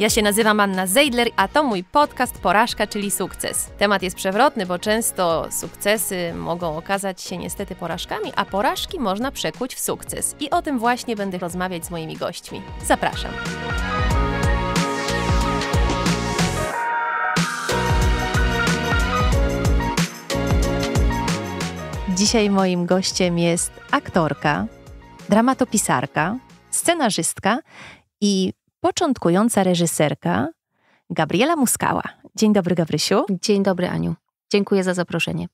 Ja się nazywam Anna Zeidler, a to mój podcast Porażka, czyli sukces. Temat jest przewrotny, bo często sukcesy mogą okazać się niestety porażkami, a porażki można przekuć w sukces. I o tym właśnie będę rozmawiać z moimi gośćmi. Zapraszam. Dzisiaj moim gościem jest aktorka, dramatopisarka, scenarzystka i początkująca reżyserka Gabriela Muskała. Dzień dobry, Gabrysiu. Dzień dobry, Aniu. Dziękuję za zaproszenie.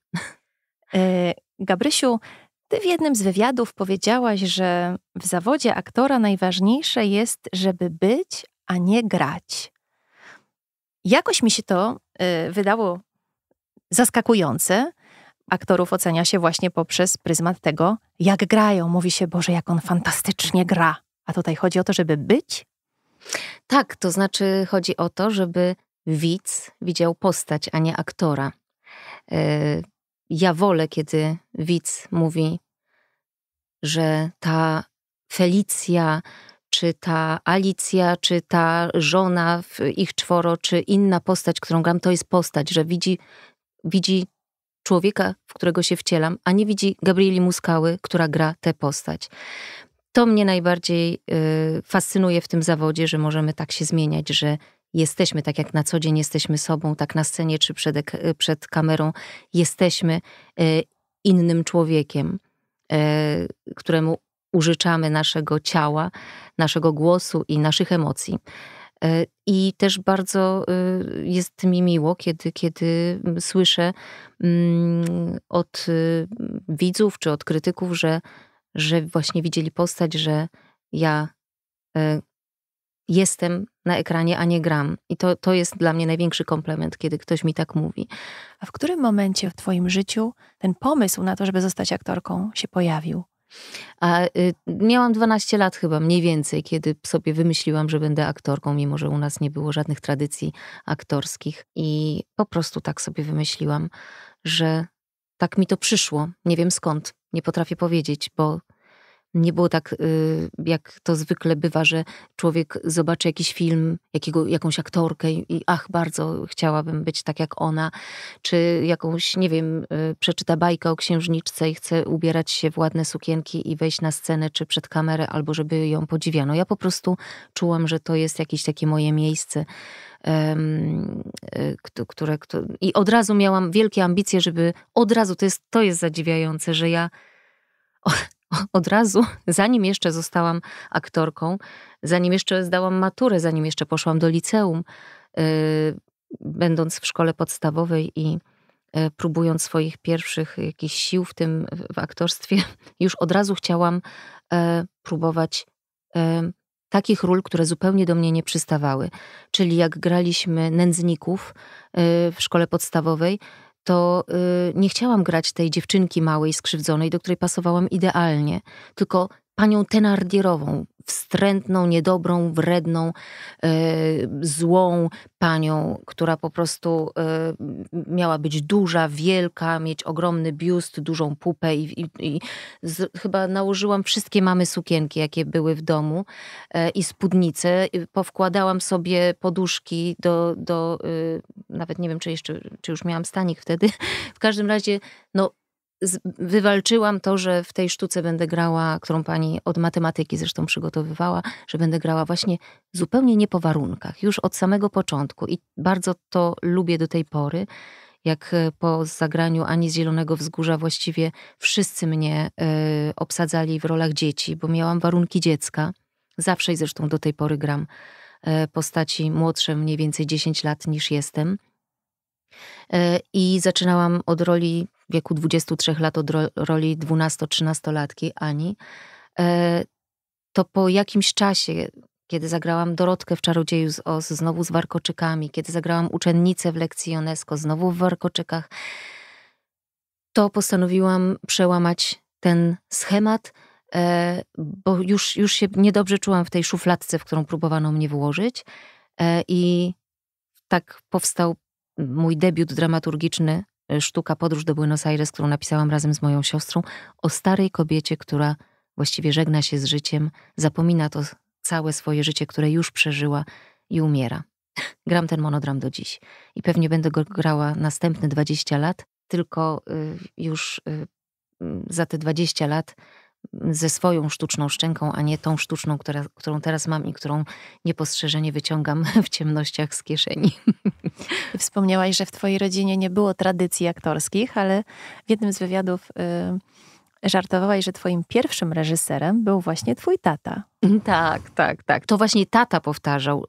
E, Gabrysiu, ty w jednym z wywiadów powiedziałaś, że w zawodzie aktora najważniejsze jest, żeby być, a nie grać. Jakoś mi się to e, wydało zaskakujące. Aktorów ocenia się właśnie poprzez pryzmat tego, jak grają. Mówi się, Boże, jak on fantastycznie gra. A tutaj chodzi o to, żeby być, tak, to znaczy chodzi o to, żeby widz widział postać, a nie aktora. E, ja wolę, kiedy widz mówi, że ta Felicja, czy ta Alicja, czy ta żona w ich czworo, czy inna postać, którą gram, to jest postać, że widzi, widzi człowieka, w którego się wcielam, a nie widzi Gabrieli Muskały, która gra tę postać to mnie najbardziej y, fascynuje w tym zawodzie, że możemy tak się zmieniać, że jesteśmy, tak jak na co dzień jesteśmy sobą, tak na scenie czy przed, y, przed kamerą, jesteśmy y, innym człowiekiem, któremu użyczamy naszego ciała, naszego głosu i naszych emocji. I też bardzo jest mi miło, kiedy, kiedy słyszę mm, od widzów czy od krytyków, że że właśnie widzieli postać, że ja y, jestem na ekranie, a nie gram. I to, to jest dla mnie największy komplement, kiedy ktoś mi tak mówi. A w którym momencie w Twoim życiu ten pomysł na to, żeby zostać aktorką, się pojawił? A, y, miałam 12 lat chyba, mniej więcej, kiedy sobie wymyśliłam, że będę aktorką, mimo że u nas nie było żadnych tradycji aktorskich. I po prostu tak sobie wymyśliłam, że tak mi to przyszło. Nie wiem skąd. Nie potrafię powiedzieć, bo nie było tak, y, jak to zwykle bywa, że człowiek zobaczy jakiś film, jakiego, jakąś aktorkę i ach, bardzo chciałabym być tak jak ona, czy jakąś, nie wiem, y, przeczyta bajkę o księżniczce i chce ubierać się w ładne sukienki i wejść na scenę, czy przed kamerę, albo żeby ją podziwiano. Ja po prostu czułam, że to jest jakieś takie moje miejsce, E, które, i od razu miałam wielkie ambicje, żeby od razu, to jest, to jest zadziwiające, że ja od razu, zanim jeszcze zostałam aktorką, zanim jeszcze zdałam maturę, zanim jeszcze poszłam do liceum, e, będąc w szkole podstawowej i e, próbując swoich pierwszych jakichś sił w tym w aktorstwie, już od razu chciałam próbować takich ról, które zupełnie do mnie nie przystawały. Czyli jak graliśmy nędzników y, w szkole podstawowej, to y, nie chciałam grać tej dziewczynki małej, skrzywdzonej, do której pasowałam idealnie, tylko panią Tenardierową, wstrętną, niedobrą, wredną, e, złą panią, która po prostu e, miała być duża, wielka, mieć ogromny biust, dużą pupę i, i, i z, chyba nałożyłam wszystkie mamy sukienki, jakie były w domu yy, i spódnice. Powkładałam sobie poduszki do, do y, nawet nie wiem, czy jeszcze, czy już miałam stanik wtedy. w każdym razie, no wywalczyłam to, że w tej sztuce będę grała, którą pani od matematyki zresztą przygotowywała, że będę grała właśnie zupełnie nie po warunkach, już od samego początku i bardzo to lubię do tej pory. Jak e, po zagraniu Ani z Zielonego Wzgórza właściwie wszyscy mnie y, obsadzali w rolach dzieci, bo miałam warunki dziecka. Zawsze i zresztą do tej pory gram y, postaci młodsze mniej więcej 10 lat niż jestem. I zaczynałam od roli w wieku 23 lat od roli 12-13-latki Ani, e, to po jakimś czasie, kiedy zagrałam Dorotkę w Czarodzieju z Oz, znowu z Warkoczykami, kiedy zagrałam uczennicę w lekcji UNESCO, znowu w Warkoczykach, to postanowiłam przełamać ten schemat, e, bo już, już się niedobrze czułam w tej szufladce, w którą próbowano mnie włożyć. E, I tak powstał mój debiut dramaturgiczny E, sztuka Podróż do Buenos Aires, którą napisałam razem z moją siostrą, o starej kobiecie, która właściwie żegna się z życiem, zapomina to całe swoje życie, które już przeżyła i umiera. Gram ten monodram do dziś i pewnie będę go grała następne 20 lat, tylko y, już y, za te 20 lat ze swoją sztuczną szczęką, a nie tą sztuczną, która, którą teraz mam i którą niepostrzeżenie wyciągam w ciemnościach z kieszeni. Wspomniałaś, że w Twojej rodzinie nie było tradycji aktorskich, ale w jednym z wywiadów y, żartowałaś, że Twoim pierwszym reżyserem był właśnie Twój tata. Tak, tak, tak. To właśnie tata powtarzał.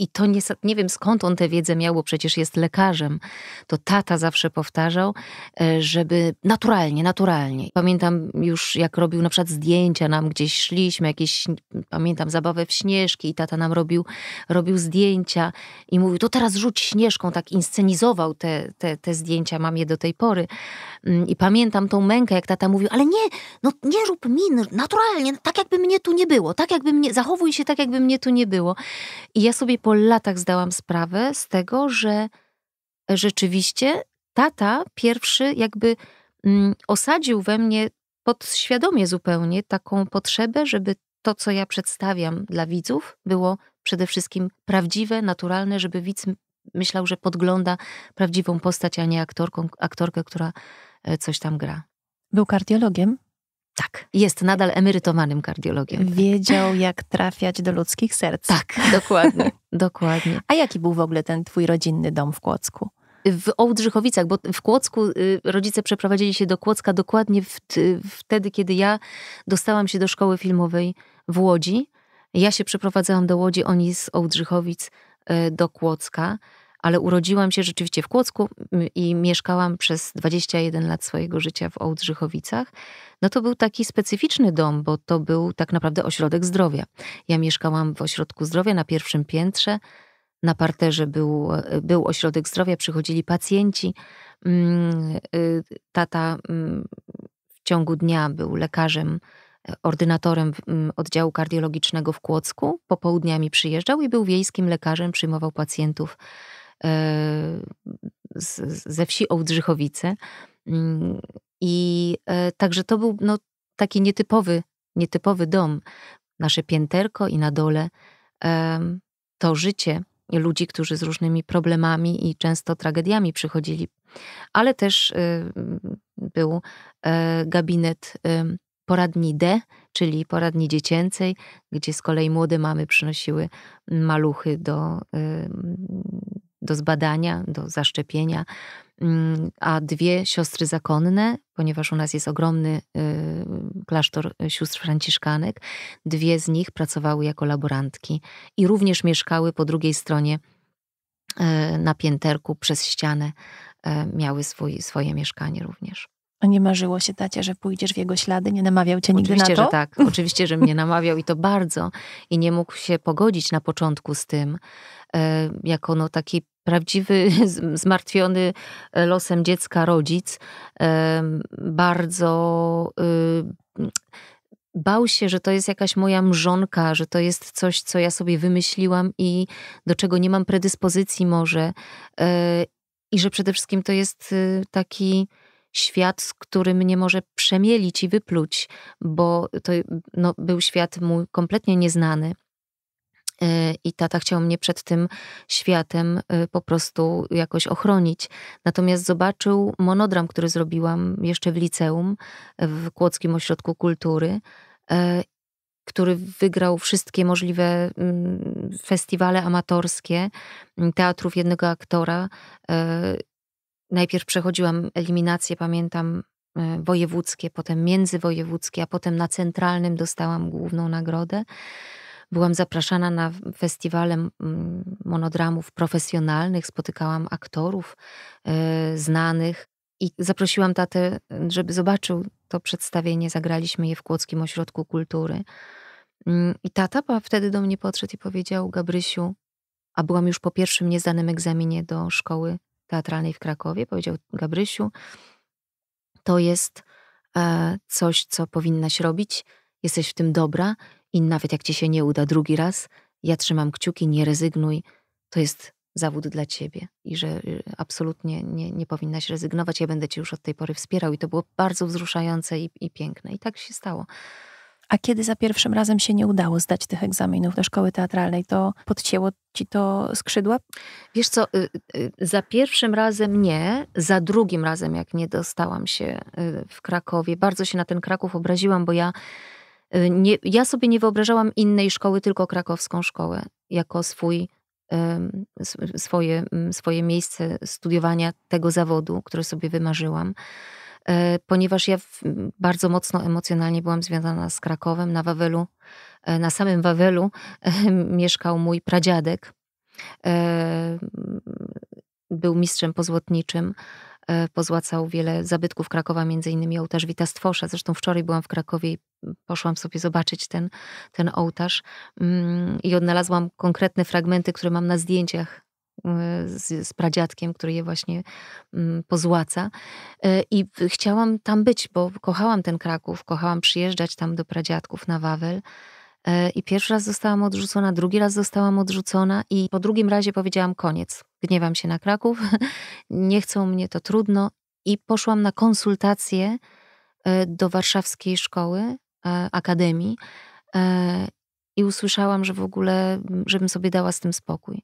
I to nie, nie wiem skąd on tę wiedzę miał, bo przecież jest lekarzem. To tata zawsze powtarzał, e, żeby naturalnie, naturalnie. Pamiętam już, jak robił na przykład zdjęcia nam gdzieś szliśmy, jakieś, pamiętam zabawę w śnieżki i tata nam robił, robił zdjęcia i mówił, to teraz rzuć śnieżką, tak inscenizował te, te, te zdjęcia, mam je do tej pory. Mm, I pamiętam tą mękę, jak tata mówił, ale nie, no nie rób min, no naturalnie, no tak jakby mnie tu nie było, tak jakby mnie, zachowuj się tak, jakby mnie tu nie było. I ja sobie po latach zdałam sprawę z tego, że e, rzeczywiście tata pierwszy jakby mm, osadził we mnie podświadomie zupełnie taką potrzebę, żeby to, co ja przedstawiam dla widzów, było przede wszystkim prawdziwe, naturalne, żeby widz myślał, że podgląda prawdziwą postać, a nie aktorką, aktorkę, która e, coś tam gra. Był kardiologiem? Tak, jest nadal emerytowanym kardiologiem. Wiedział, jak trafiać do ludzkich serc. Tak, dokładnie. dokładnie. A jaki był w ogóle ten twój rodzinny dom w Kłodzku? w Ołdrzychowicach, bo w Kłodzku y, rodzice przeprowadzili się do Kłodzka dokładnie wtedy, kiedy ja dostałam się do szkoły filmowej w Łodzi. Ja się przeprowadzałam do Łodzi, oni z Ołdrzychowic y, do Kłodzka ale urodziłam się rzeczywiście w Kłodzku mm, i mieszkałam przez 21 lat swojego życia w Ołdrzychowicach. No to był taki specyficzny dom, bo to był tak naprawdę ośrodek zdrowia. Ja mieszkałam w ośrodku zdrowia na pierwszym piętrze. Na parterze był, e, był ośrodek zdrowia, przychodzili pacjenci. Mm, y, tata mm, w ciągu dnia był lekarzem, e, ordynatorem oddziału kardiologicznego w Kłodzku. Popołudniami przyjeżdżał i był wiejskim lekarzem, przyjmował pacjentów E, ze wsi Ołdrzychowice. Mm, I e, także to był no, taki nietypowy, nietypowy dom. Nasze pięterko i na dole to życie ludzi, którzy z różnymi problemami i często tragediami przychodzili. Ale też y, był e, gabinet poradni D, czyli poradni dziecięcej, gdzie z kolei młode mamy przynosiły maluchy do, do zbadania, do zaszczepienia, mm, a dwie siostry zakonne, ponieważ u nas jest ogromny y, klasztor y, sióstr franciszkanek, dwie z nich pracowały jako laborantki i również mieszkały po drugiej stronie y, na pięterku przez ścianę, miały swój, swoje mieszkanie również. A nie marzyło się tacie, że pójdziesz w jego ślady? Nie namawiał cię nigdy na to? Oczywiście, że tak. Oczywiście, że mnie namawiał i to bardzo. I nie mógł się pogodzić na początku z tym, jako no taki prawdziwy, zmartwiony e, losem dziecka rodzic, bardzo y, bał się, że to jest jakaś moja mrzonka, że to jest coś, co ja sobie wymyśliłam i do czego nie mam predyspozycji może. E, I że przede wszystkim to jest y, taki świat, z którym nie może przemielić i wypluć, bo to no, był świat mu kompletnie nieznany. Y, i tata chciał mnie przed tym światem y, po prostu jakoś ochronić. Natomiast zobaczył monodram, który zrobiłam jeszcze w liceum w Kłodzkim Ośrodku Kultury, y, który wygrał wszystkie możliwe mm, festiwale amatorskie mm, teatrów jednego aktora. Najpierw przechodziłam eliminację, pamiętam, wojewódzkie, potem międzywojewódzkie, a potem na centralnym dostałam główną nagrodę. Byłam zapraszana na festiwale monodramów profesjonalnych, spotykałam aktorów e, znanych i zaprosiłam tatę, żeby zobaczył to przedstawienie. Zagraliśmy je w Kłodzkim Ośrodku Kultury. Mm, I tata wtedy do mnie podszedł i powiedział: Gabrysiu, a byłam już po pierwszym nieznanym egzaminie do szkoły teatralnej w Krakowie, powiedział Gabrysiu, to jest e, coś, co powinnaś robić, jesteś w tym dobra i nawet jak ci się nie uda drugi raz, ja trzymam kciuki, nie rezygnuj. To jest zawód dla ciebie i że y, absolutnie nie, nie powinnaś rezygnować. Ja będę cię już od tej pory wspierał. I to było bardzo wzruszające i, i piękne. I tak się stało. A kiedy za pierwszym razem się nie udało zdać tych egzaminów do szkoły teatralnej, to podcięło ci to skrzydła? Wiesz co, y, y, za pierwszym razem nie, za drugim razem, jak nie dostałam się w Krakowie, bardzo się na ten Kraków obraziłam, bo ja Y, nie, ja sobie nie wyobrażałam innej szkoły, tylko krakowską szkołę, jako swój, swoje, swoje miejsce studiowania tego zawodu, które sobie wymarzyłam. E, ponieważ ja bardzo mocno emocjonalnie byłam związana z Krakowem, na Wawelu, e, na samym Wawelu mieszkał mój pradziadek. E, był mistrzem pozłotniczym E, pozłacał wiele zabytków Krakowa, między innymi ołtarz Stwosza. Zresztą wczoraj byłam w Krakowie i poszłam sobie zobaczyć ten, ten ołtarz mm, i odnalazłam konkretne fragmenty, które mam na zdjęciach e, z, z, pradziadkiem, który je właśnie mm, pozłaca. E, I chciałam tam być, bo kochałam ten Kraków, kochałam przyjeżdżać tam do pradziadków na Wawel. I pierwszy raz zostałam odrzucona, drugi raz zostałam odrzucona, i po drugim razie powiedziałam koniec gniewam się na Kraków, nie chcą mnie, to trudno. I poszłam na konsultacje e, do warszawskiej szkoły, e, akademii e, i usłyszałam, że w ogóle, żebym sobie dała z tym spokój,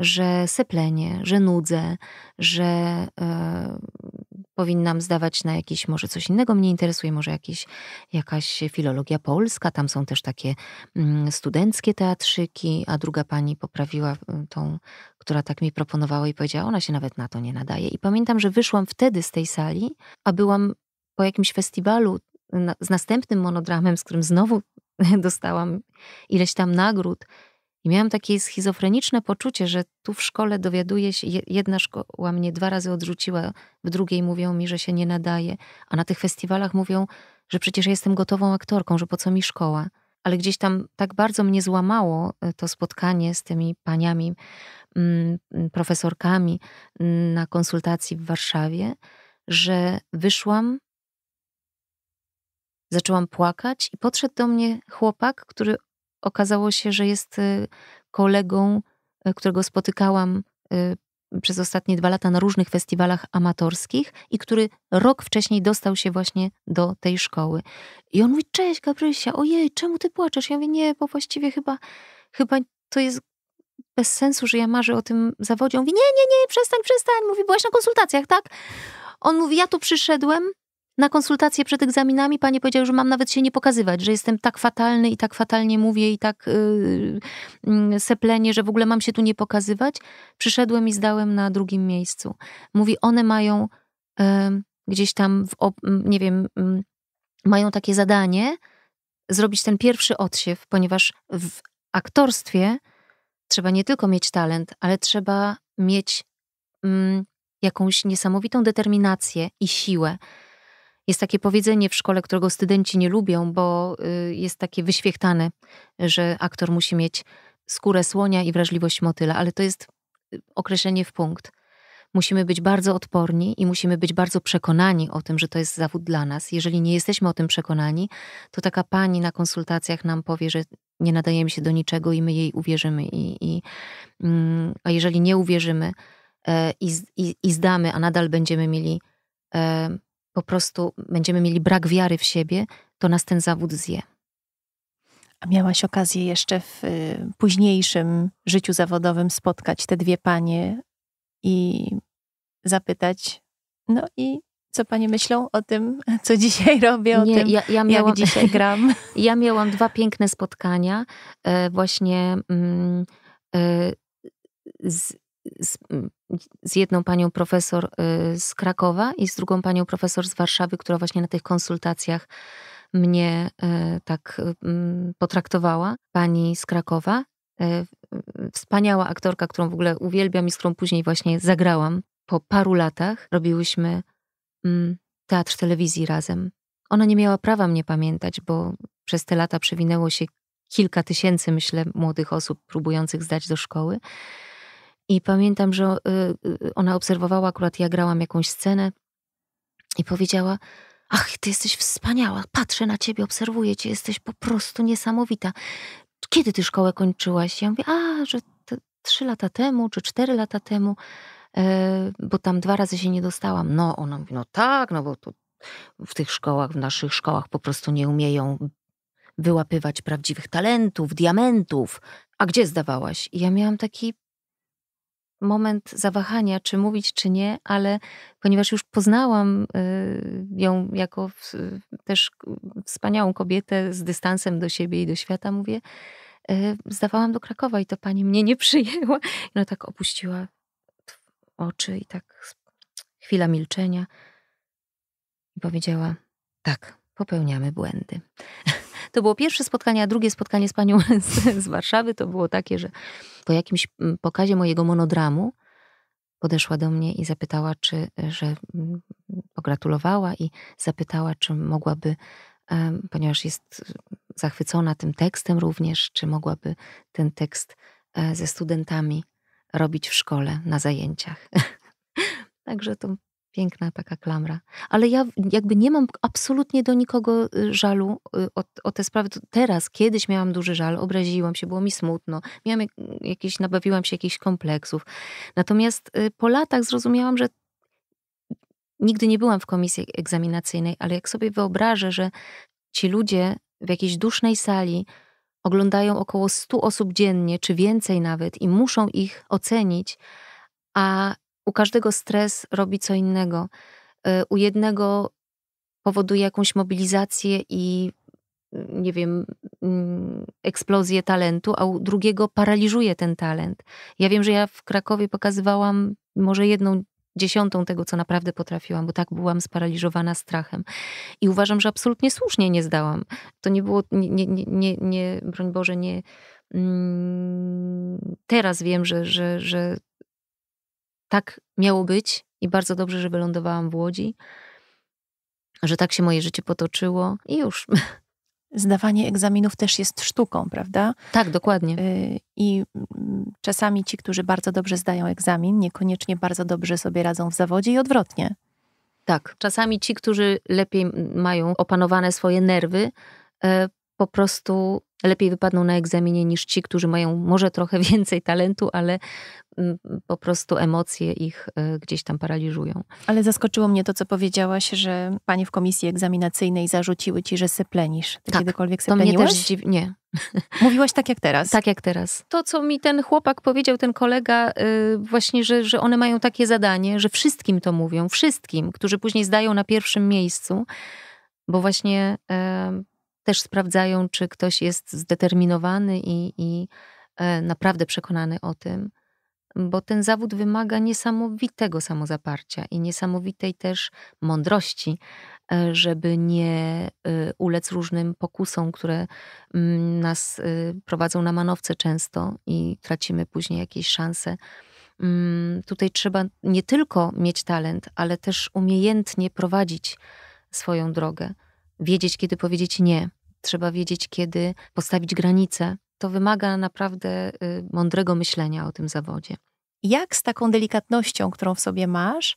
że seplenie, że nudzę, że y, powinnam zdawać na jakieś, może coś innego mnie interesuje, może jakieś, jakaś filologia polska, tam są też takie y, studenckie teatrzyki, a druga pani poprawiła e, tą, która tak mi proponowała i powiedziała, ona się nawet na to nie nadaje. I pamiętam, że wyszłam wtedy z tej sali, a byłam po jakimś festiwalu na, z następnym monodramem, z którym znowu dostałam ileś tam nagród, i miałam takie schizofreniczne poczucie, że tu w szkole dowiaduję się, jedna szkoła mnie dwa razy odrzuciła, w drugiej mówią mi, że się nie nadaje, a na tych festiwalach mówią, że przecież jestem gotową aktorką, że po co mi szkoła. Ale gdzieś tam tak bardzo mnie złamało e, to spotkanie z tymi paniami, mm, profesorkami mm, na konsultacji w Warszawie, że wyszłam, zaczęłam płakać i podszedł do mnie chłopak, który okazało się, że jest y, kolegą, y, którego spotykałam y, przez ostatnie dwa lata na różnych festiwalach amatorskich i który rok wcześniej dostał się właśnie do tej szkoły. I on mówi, cześć Gabrysia, ojej, czemu ty płaczesz? Ja mówię, nie, bo właściwie chyba, chyba to jest bez sensu, że ja marzę o tym zawodzie. On mówi, nie, nie, nie, przestań, przestań. Mówi, byłaś na konsultacjach, tak? On mówi, ja tu przyszedłem na konsultację przed egzaminami pani powiedział, że mam nawet się nie pokazywać, że jestem tak fatalny i tak fatalnie mówię i tak yy, yy, seplenie, że w ogóle mam się tu nie pokazywać. Przyszedłem i zdałem na drugim miejscu. Mówi, one mają yy, gdzieś tam, w, nie wiem, mają takie zadanie zrobić ten pierwszy odsiew, ponieważ w aktorstwie trzeba nie tylko mieć talent, ale trzeba mieć mm, jakąś niesamowitą determinację i siłę. Jest takie powiedzenie w szkole, którego studenci nie lubią, bo y, jest takie wyświechtane, że aktor musi mieć skórę słonia i wrażliwość motyla, ale to jest y, określenie w punkt. Musimy być bardzo odporni i musimy być bardzo przekonani o tym, że to jest zawód dla nas. Jeżeli nie jesteśmy o tym przekonani, to taka pani na konsultacjach nam powie, że nie nadajemy się do niczego i my jej uwierzymy. I, i mm, a jeżeli nie uwierzymy e, i, i zdamy, a nadal będziemy mieli e, po prostu będziemy mieli brak wiary w siebie, to nas ten zawód zje. A miałaś okazję jeszcze w y, późniejszym życiu zawodowym spotkać te dwie panie i zapytać, no i co panie myślą o tym, co dzisiaj robię, o Nie, tym, ja, ja miałam, jak dzisiaj gram? Ja miałam dwa piękne spotkania e, właśnie mm, e, z, z, z, jedną panią profesor y, z Krakowa i z drugą panią profesor z Warszawy, która właśnie na tych konsultacjach mnie y, tak y, potraktowała. Pani z Krakowa, wspaniała aktorka, którą w ogóle uwielbiam i z którą później właśnie zagrałam. Po paru latach robiłyśmy teatr telewizji razem. Ona nie miała prawa mnie pamiętać, bo przez te lata przewinęło się kilka tysięcy, myślę, młodych osób próbujących zdać do szkoły. I pamiętam, że y, y, y, ona obserwowała, akurat ja grałam jakąś scenę i powiedziała: Ach, ty jesteś wspaniała, patrzę na ciebie, obserwuję cię, jesteś po prostu niesamowita. Kiedy ty szkołę kończyłaś? Ja mówię: A, że trzy lata temu czy cztery lata temu, e, bo tam dwa razy się nie dostałam. No, ona mówi: No tak, no bo tu w tych szkołach, w naszych szkołach po prostu nie umieją wyłapywać prawdziwych talentów, diamentów. A gdzie zdawałaś? I ja miałam taki moment zawahania, czy mówić, czy nie, ale ponieważ już poznałam y, ją jako też wspaniałą kobietę z dystansem do siebie i do świata, mówię, y, zdawałam do Krakowa i to pani mnie nie przyjęła. I tak opuściła oczy i tak chwila milczenia i powiedziała: Tak, popełniamy błędy. To było pierwsze spotkanie, a drugie spotkanie z panią z, z Warszawy to było takie, że po jakimś mm, pokazie mojego monodramu podeszła do mnie i zapytała, czy, e, że mm, pogratulowała i zapytała, czy mogłaby, ponieważ jest zachwycona tym tekstem również, czy mogłaby ten tekst e, ze studentami robić w szkole na zajęciach. Także to Piękna taka klamra. Ale ja jakby nie mam absolutnie do nikogo y, żalu y, o, o te sprawy. Teraz, kiedyś miałam duży żal, obraziłam się, było mi smutno, miałam jakieś, nabawiłam się jakichś kompleksów. Natomiast y, po latach zrozumiałam, że nigdy nie byłam w komisji egzaminacyjnej, ale jak sobie wyobrażę, że ci ludzie w jakiejś dusznej sali oglądają około 100 osób dziennie, czy więcej nawet, i muszą ich ocenić, a u każdego stres robi co innego. Y, u jednego powoduje jakąś mobilizację i mm, nie wiem, mm, eksplozję talentu, a u drugiego paraliżuje ten talent. Ja wiem, że ja w Krakowie pokazywałam może jedną dziesiątą tego, co naprawdę potrafiłam, bo tak byłam sparaliżowana strachem. I uważam, że absolutnie słusznie nie zdałam. To nie było, nie, nie, nie, nie broń Boże, nie. Mm, teraz wiem, że, że, że tak miało być i bardzo dobrze, że wylądowałam w Łodzi, że tak się moje życie potoczyło i już. Zdawanie egzaminów też jest sztuką, prawda? Tak, dokładnie. Y, I mm, czasami ci, którzy bardzo dobrze zdają egzamin, niekoniecznie bardzo dobrze sobie radzą w zawodzie i odwrotnie. Tak, czasami ci, którzy lepiej mm, mają opanowane swoje nerwy, e, po prostu lepiej wypadną na egzaminie niż ci, którzy mają może trochę więcej talentu, ale mm, po prostu emocje ich e, gdzieś tam paraliżują. Ale zaskoczyło mnie to, co powiedziałaś, że panie w komisji egzaminacyjnej zarzuciły ci, że syplenisz. Ty tak, kiedykolwiek sypleniłaś? To mnie też dziw... Nie. Mówiłaś tak jak teraz? Tak jak teraz. To, co mi ten chłopak powiedział, ten kolega, yy, właśnie, że, że one mają takie zadanie, że wszystkim to mówią, wszystkim, którzy później zdają na pierwszym miejscu, bo właśnie... Yy, też sprawdzają, czy ktoś jest zdeterminowany i, i e, naprawdę przekonany o tym, bo ten zawód wymaga niesamowitego samozaparcia i niesamowitej też mądrości, e, żeby nie e, ulec różnym pokusom, które mm, nas prowadzą na manowce często i tracimy później jakieś szanse. Mm, tutaj trzeba nie tylko mieć talent, ale też umiejętnie prowadzić swoją drogę, wiedzieć, kiedy powiedzieć nie trzeba wiedzieć, kiedy postawić granice. To wymaga naprawdę y, mądrego myślenia o tym zawodzie. Jak z taką delikatnością, którą w sobie masz,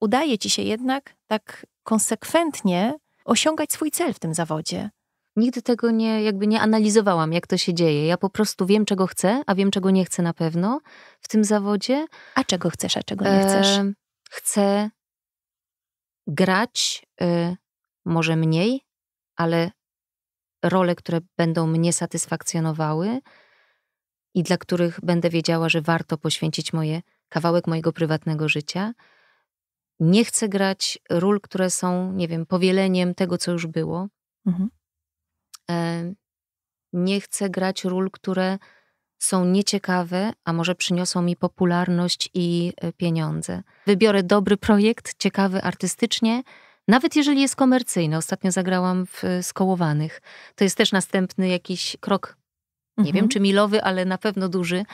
udaje ci się jednak tak konsekwentnie osiągać swój cel w tym zawodzie? Nigdy tego nie, jakby nie analizowałam, jak to się dzieje. Ja po prostu wiem, czego chcę, a wiem, czego nie chcę na pewno w tym zawodzie. A czego chcesz, a czego nie chcesz? E, chcę grać y, może mniej, ale role, które będą mnie satysfakcjonowały i dla których będę wiedziała, że warto poświęcić moje kawałek mojego prywatnego życia. Nie chcę grać ról, które są, nie wiem, powieleniem tego, co już było. Mhm. E, nie chcę grać ról, które są nieciekawe, a może przyniosą mi popularność i e, pieniądze. Wybiorę dobry projekt, ciekawy artystycznie, nawet jeżeli jest komercyjny, ostatnio zagrałam w y, Skołowanych, to jest też następny jakiś krok nie mhm. wiem, czy milowy, ale na pewno duży y,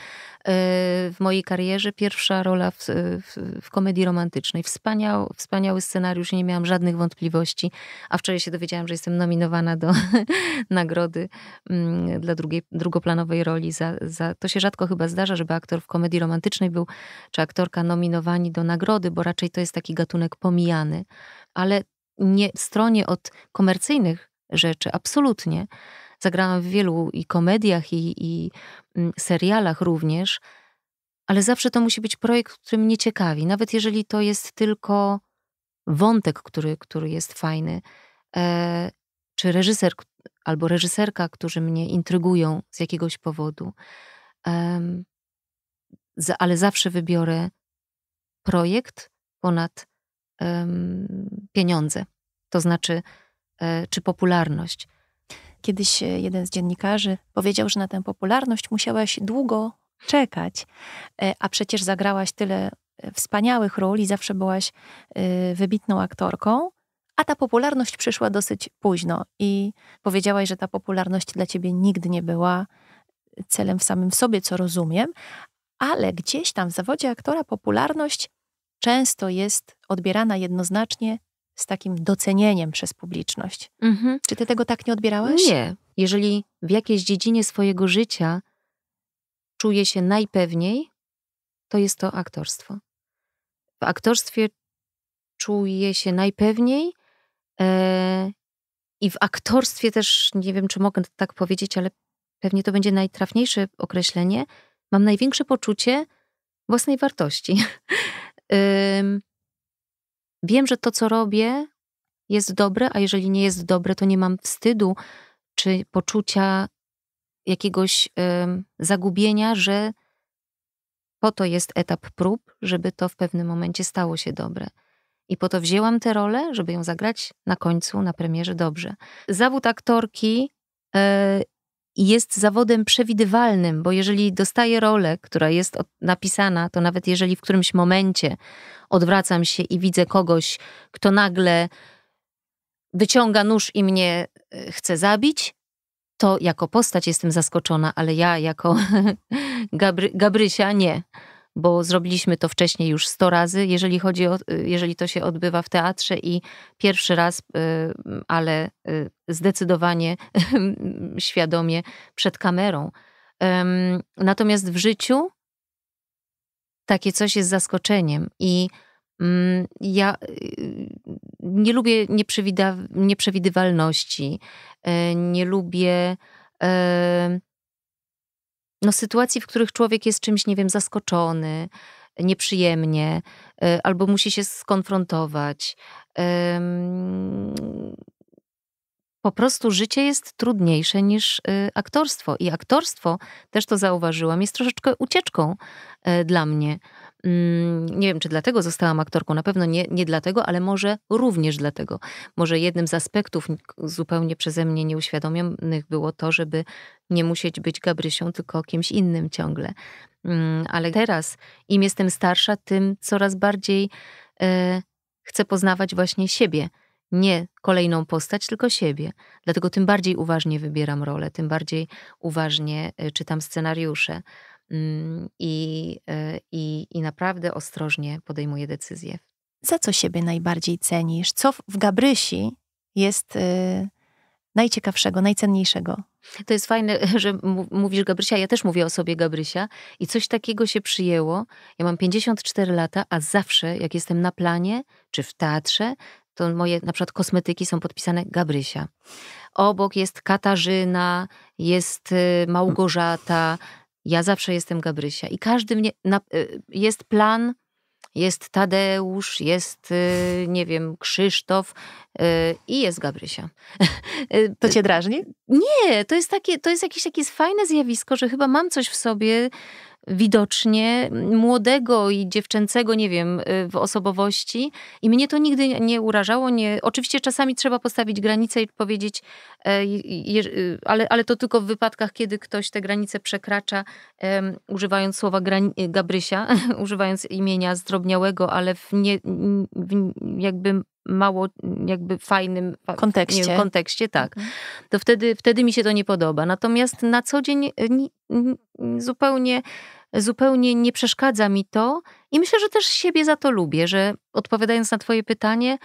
w mojej karierze. Pierwsza rola w, y, w, w komedii romantycznej. Wspaniał, wspaniały scenariusz, nie miałam żadnych wątpliwości. A wczoraj się dowiedziałam, że jestem nominowana do nagrody mm, dla drugiej, drugoplanowej roli. Za, za, to się rzadko chyba zdarza, żeby aktor w komedii romantycznej był, czy aktorka nominowani do nagrody, bo raczej to jest taki gatunek pomijany ale nie stronie od komercyjnych rzeczy, absolutnie. Zagrałam w wielu i komediach, i, i mm, serialach również, ale zawsze to musi być projekt, który mnie ciekawi. Nawet jeżeli to jest tylko wątek, który, który jest fajny, e, czy reżyser albo reżyserka, którzy mnie intrygują z jakiegoś powodu. E, ale zawsze wybiorę projekt ponad pieniądze, to znaczy e, czy popularność. Kiedyś e, jeden z dziennikarzy powiedział, że na tę popularność musiałaś długo czekać, e, a przecież zagrałaś tyle wspaniałych ról i zawsze byłaś wybitną aktorką, a ta popularność przyszła dosyć późno i powiedziałaś, że ta popularność dla ciebie nigdy nie była celem w samym sobie, co rozumiem, ale gdzieś tam w zawodzie aktora popularność często jest odbierana jednoznacznie z takim docenieniem przez publiczność. Mhm. Czy ty tego tak nie odbierałaś? Nie. Jeżeli w jakiejś dziedzinie swojego życia czuję się najpewniej, to jest to aktorstwo. W aktorstwie czuję się najpewniej e, i w aktorstwie też, nie wiem czy mogę tak powiedzieć, ale pewnie to będzie najtrafniejsze określenie, mam największe poczucie własnej wartości. wiem, że to, co robię, jest dobre, a jeżeli nie jest dobre, to nie mam wstydu czy poczucia jakiegoś zagubienia, że po to jest etap prób, żeby to w pewnym momencie stało się dobre. I po to wzięłam tę rolę, żeby ją zagrać na końcu, na premierze dobrze. Zawód aktorki y, jest zawodem przewidywalnym, bo jeżeli dostaję rolę, która jest napisana, to nawet jeżeli w którymś momencie odwracam się i widzę kogoś, kto nagle wyciąga nóż i mnie e, chce zabić, to jako postać jestem zaskoczona, ale ja jako Gabry Gabrysia nie bo zrobiliśmy to wcześniej już 100 razy, jeżeli, chodzi o, y, jeżeli to się odbywa w teatrze i pierwszy raz, y, ale y, zdecydowanie świadomie przed kamerą. Natomiast w życiu takie coś jest zaskoczeniem i mm, ja nie lubię nieprzewidywalności, e, nie lubię e, no, sytuacji, w których człowiek jest czymś, nie wiem, zaskoczony, nieprzyjemnie, e, albo musi się skonfrontować. Po prostu życie jest trudniejsze niż e, aktorstwo. I aktorstwo, też to zauważyłam, jest troszeczkę ucieczką e, dla mnie Mm, nie wiem, czy dlatego zostałam aktorką, na pewno nie, nie dlatego, ale może również dlatego. Może jednym z aspektów zupełnie przeze mnie nieuświadomionych było to, żeby nie musieć być Gabrysią, tylko kimś innym ciągle. Mm, ale teraz, im jestem starsza, tym coraz bardziej e, chcę poznawać właśnie siebie. Nie kolejną postać, tylko siebie. Dlatego tym bardziej uważnie wybieram rolę, tym bardziej uważnie e, czytam scenariusze. Mm, i, e, i, i naprawdę ostrożnie podejmuję decyzje. Za co siebie najbardziej cenisz? Co w Gabrysi jest y, najciekawszego, najcenniejszego? To jest fajne, że mówisz Gabrysia, ja też mówię o sobie Gabrysia i coś takiego się przyjęło. Ja mam 54 lata, a zawsze jak jestem na planie czy w teatrze, to moje na przykład kosmetyki są podpisane Gabrysia. Obok jest Katarzyna, jest y, Małgorzata, ja zawsze jestem Gabrysia i każdy mnie. Na, y, jest plan, jest Tadeusz, jest, y, nie wiem, Krzysztof y, i jest Gabrysia. To cię drażni? Nie, to jest, takie, to jest jakieś takie fajne zjawisko, że chyba mam coś w sobie, widocznie młodego i dziewczęcego, nie wiem, y, w osobowości. I mnie to nigdy nie urażało. Nie... Oczywiście czasami trzeba postawić granicę i powiedzieć, e, y, ale, ale to tylko w wypadkach, kiedy ktoś te granice przekracza, używając słowa y, Gabrysia, używając imienia zdrobniałego, ale w nie, w jakby mało mm, jakby fajnym kontekście, wiem, kontekście tak. Mhm. To wtedy, wtedy mi się to nie podoba. Natomiast na co dzień e, zupełnie, zupełnie nie przeszkadza mi to i myślę, że też siebie za to lubię, że odpowiadając na twoje pytanie,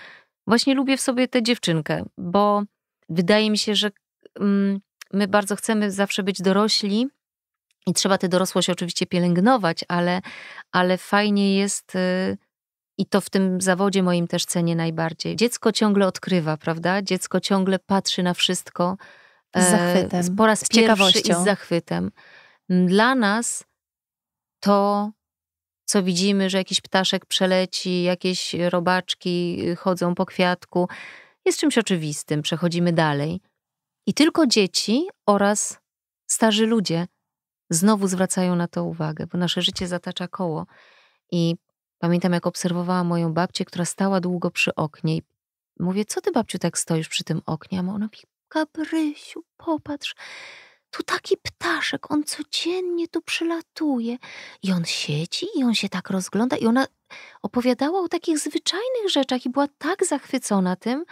właśnie lubię w sobie tę dziewczynkę, bo wydaje mi się, że mm, my bardzo chcemy zawsze być dorośli, i trzeba tę dorosłość oczywiście pielęgnować, ale, ale fajnie jest y, i to w tym zawodzie moim też cenię najbardziej. Dziecko ciągle odkrywa, prawda? Dziecko ciągle patrzy na wszystko. Z e, zachwytem. po raz z pierwszy i z zachwytem. Mm, dla nas to, co widzimy, że jakiś ptaszek przeleci, jakieś robaczki y, chodzą po kwiatku, jest czymś oczywistym. Przechodzimy dalej. I tylko dzieci oraz starzy ludzie znowu zwracają na to uwagę, bo nasze życie zatacza koło. I Pamiętam, jak obserwowała moją babcię, która stała długo przy oknie i mówię, co ty babciu tak stoisz przy tym oknie? A ona mówi, Gabrysiu, popatrz, tu taki ptaszek, on codziennie tu przylatuje. I on siedzi i on się tak rozgląda i ona opowiadała o takich zwyczajnych rzeczach i była tak zachwycona tym.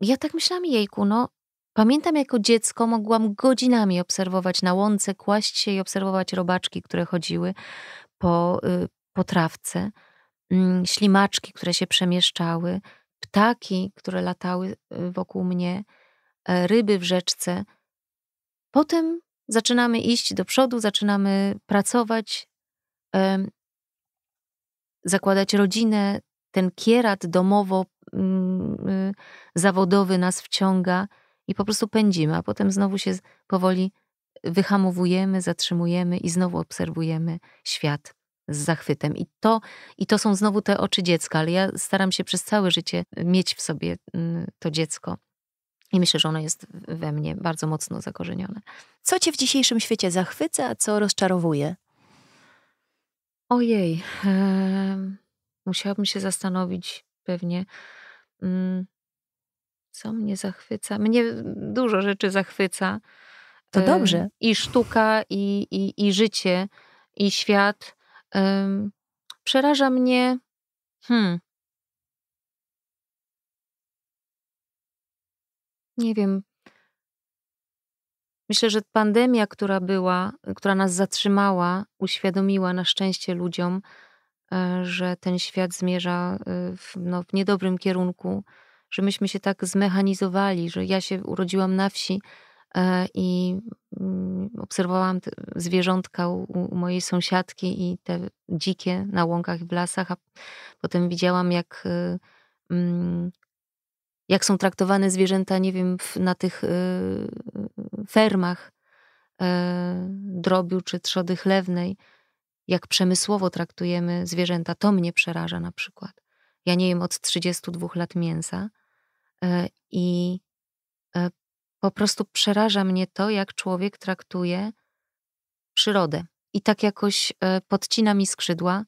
Ja tak myślałam, jejku, no Pamiętam jako dziecko mogłam godzinami obserwować na łące, kłaść się i obserwować robaczki, które chodziły po, y, potrawce, mm, ślimaczki, które się przemieszczały, ptaki, które latały y, wokół mnie, e, ryby w rzeczce. Potem zaczynamy iść do przodu, zaczynamy pracować, zakładać rodzinę. Ten kierat domowo-zawodowy mm, y, nas wciąga i po prostu pędzimy, a potem znowu się powoli wyhamowujemy, zatrzymujemy i znowu obserwujemy świat z zachwytem. I to, I to są znowu te oczy dziecka, ale ja staram się przez całe życie y, mieć w sobie mm, to dziecko. I myślę, że ono jest we mnie bardzo mocno zakorzenione. Co cię w dzisiejszym świecie zachwyca, a co rozczarowuje? Ojej, musiałabym się zastanowić pewnie, mm, co mnie zachwyca. Mnie dużo rzeczy zachwyca. To dobrze. I sztuka, i, i, i życie, i świat Um, przeraża mnie. Hmm. Nie wiem. Myślę, że pandemia, która była, która nas zatrzymała, uświadomiła na szczęście ludziom, e, że ten świat zmierza e, w, no, w niedobrym kierunku, że myśmy się tak zmechanizowali, że ja się urodziłam na wsi E, i mm, obserwowałam zwierzątka u, u, mojej sąsiadki i te dzikie na łąkach i w lasach, a potem widziałam, jak, y, mm, jak są traktowane zwierzęta, nie wiem, na tych y, y, fermach e, drobiu czy trzody chlewnej, jak przemysłowo traktujemy zwierzęta. To mnie przeraża na przykład. Ja nie jem od 32 lat mięsa e, i po prostu przeraża mnie to, jak człowiek traktuje przyrodę. I tak jakoś e, podcina mi skrzydła.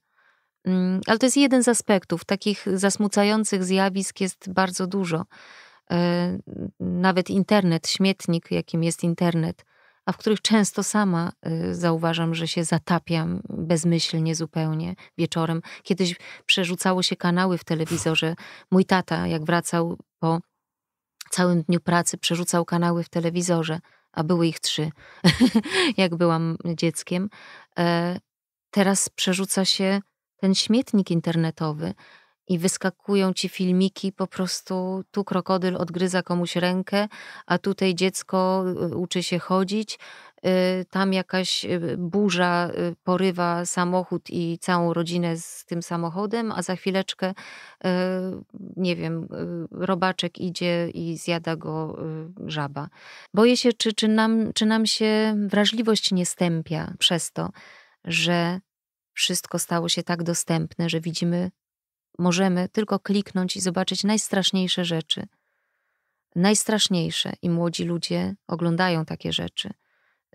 Mm, ale to jest jeden z aspektów. Takich zasmucających zjawisk jest bardzo dużo. E, nawet internet, śmietnik, jakim jest internet, a w których często sama e, zauważam, że się zatapiam bezmyślnie zupełnie wieczorem. Kiedyś przerzucało się kanały w telewizorze. Mój tata, jak wracał po całym dniu pracy przerzucał kanały w telewizorze, a były ich trzy, jak byłam dzieckiem. E, teraz przerzuca się ten śmietnik internetowy i wyskakują ci filmiki po prostu tu krokodyl odgryza komuś rękę, a tutaj dziecko e, uczy się chodzić, Y, tam jakaś y, burza y, porywa samochód i całą rodzinę z tym samochodem, a za chwileczkę, nie wiem, robaczek idzie i zjada go żaba. Boję się, czy, czy, nam, czy nam się wrażliwość nie stępia przez to, że wszystko stało się tak dostępne, że widzimy, możemy tylko kliknąć i zobaczyć najstraszniejsze rzeczy. Najstraszniejsze i młodzi ludzie oglądają takie rzeczy.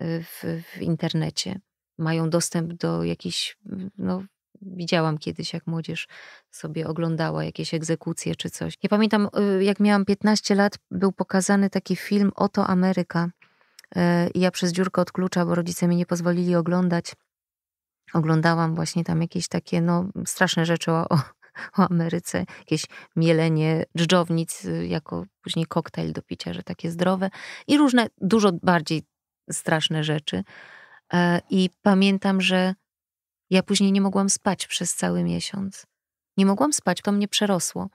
Y, w, w internecie. Mają dostęp do jakichś, no, widziałam kiedyś, jak młodzież sobie oglądała jakieś egzekucje czy coś. Ja pamiętam, y, jak miałam 15 lat, był pokazany taki film Oto Ameryka. E, I ja przez dziurkę od klucza, bo rodzice mi nie pozwolili oglądać. Oglądałam właśnie tam jakieś takie no, straszne rzeczy o, o Ameryce, jakieś mielenie dżdżownic y, jako później koktajl do picia, że takie zdrowe i różne, dużo bardziej straszne rzeczy. E, I pamiętam, że ja później nie mogłam spać przez cały miesiąc. Nie mogłam spać, to mnie przerosło.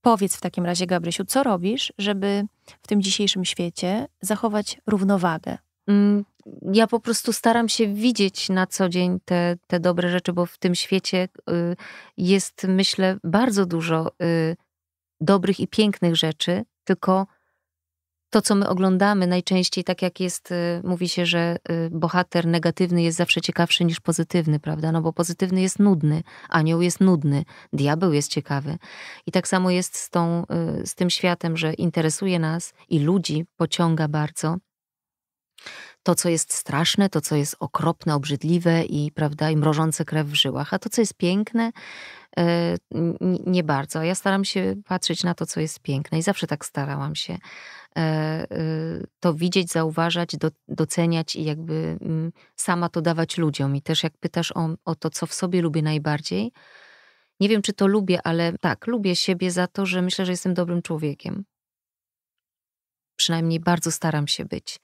Powiedz w takim razie, Gabrysiu, co robisz, żeby w tym dzisiejszym świecie zachować równowagę? Mm, ja po prostu staram się widzieć na co dzień te, te dobre rzeczy, bo w tym świecie y, jest, myślę, bardzo dużo y, dobrych i pięknych rzeczy, tylko to, co my oglądamy, najczęściej tak jak jest, y, mówi się, że y, bohater negatywny jest zawsze ciekawszy niż pozytywny, prawda? No bo pozytywny jest nudny, anioł jest nudny, diabeł jest ciekawy. I tak samo jest z, tą, y, z tym światem, że interesuje nas i ludzi pociąga bardzo to, co jest straszne, to, co jest okropne, obrzydliwe i, prawda, i mrożące krew w żyłach, a to, co jest piękne, e, nie bardzo. Ja staram się patrzeć na to, co jest piękne i zawsze tak starałam się e, e, to widzieć, zauważać, doceniać i jakby mm, sama to dawać ludziom. I też jak pytasz o, o to, co w sobie lubię najbardziej, nie wiem, czy to lubię, ale tak, lubię siebie za to, że myślę, że jestem dobrym człowiekiem. Przynajmniej bardzo staram się być.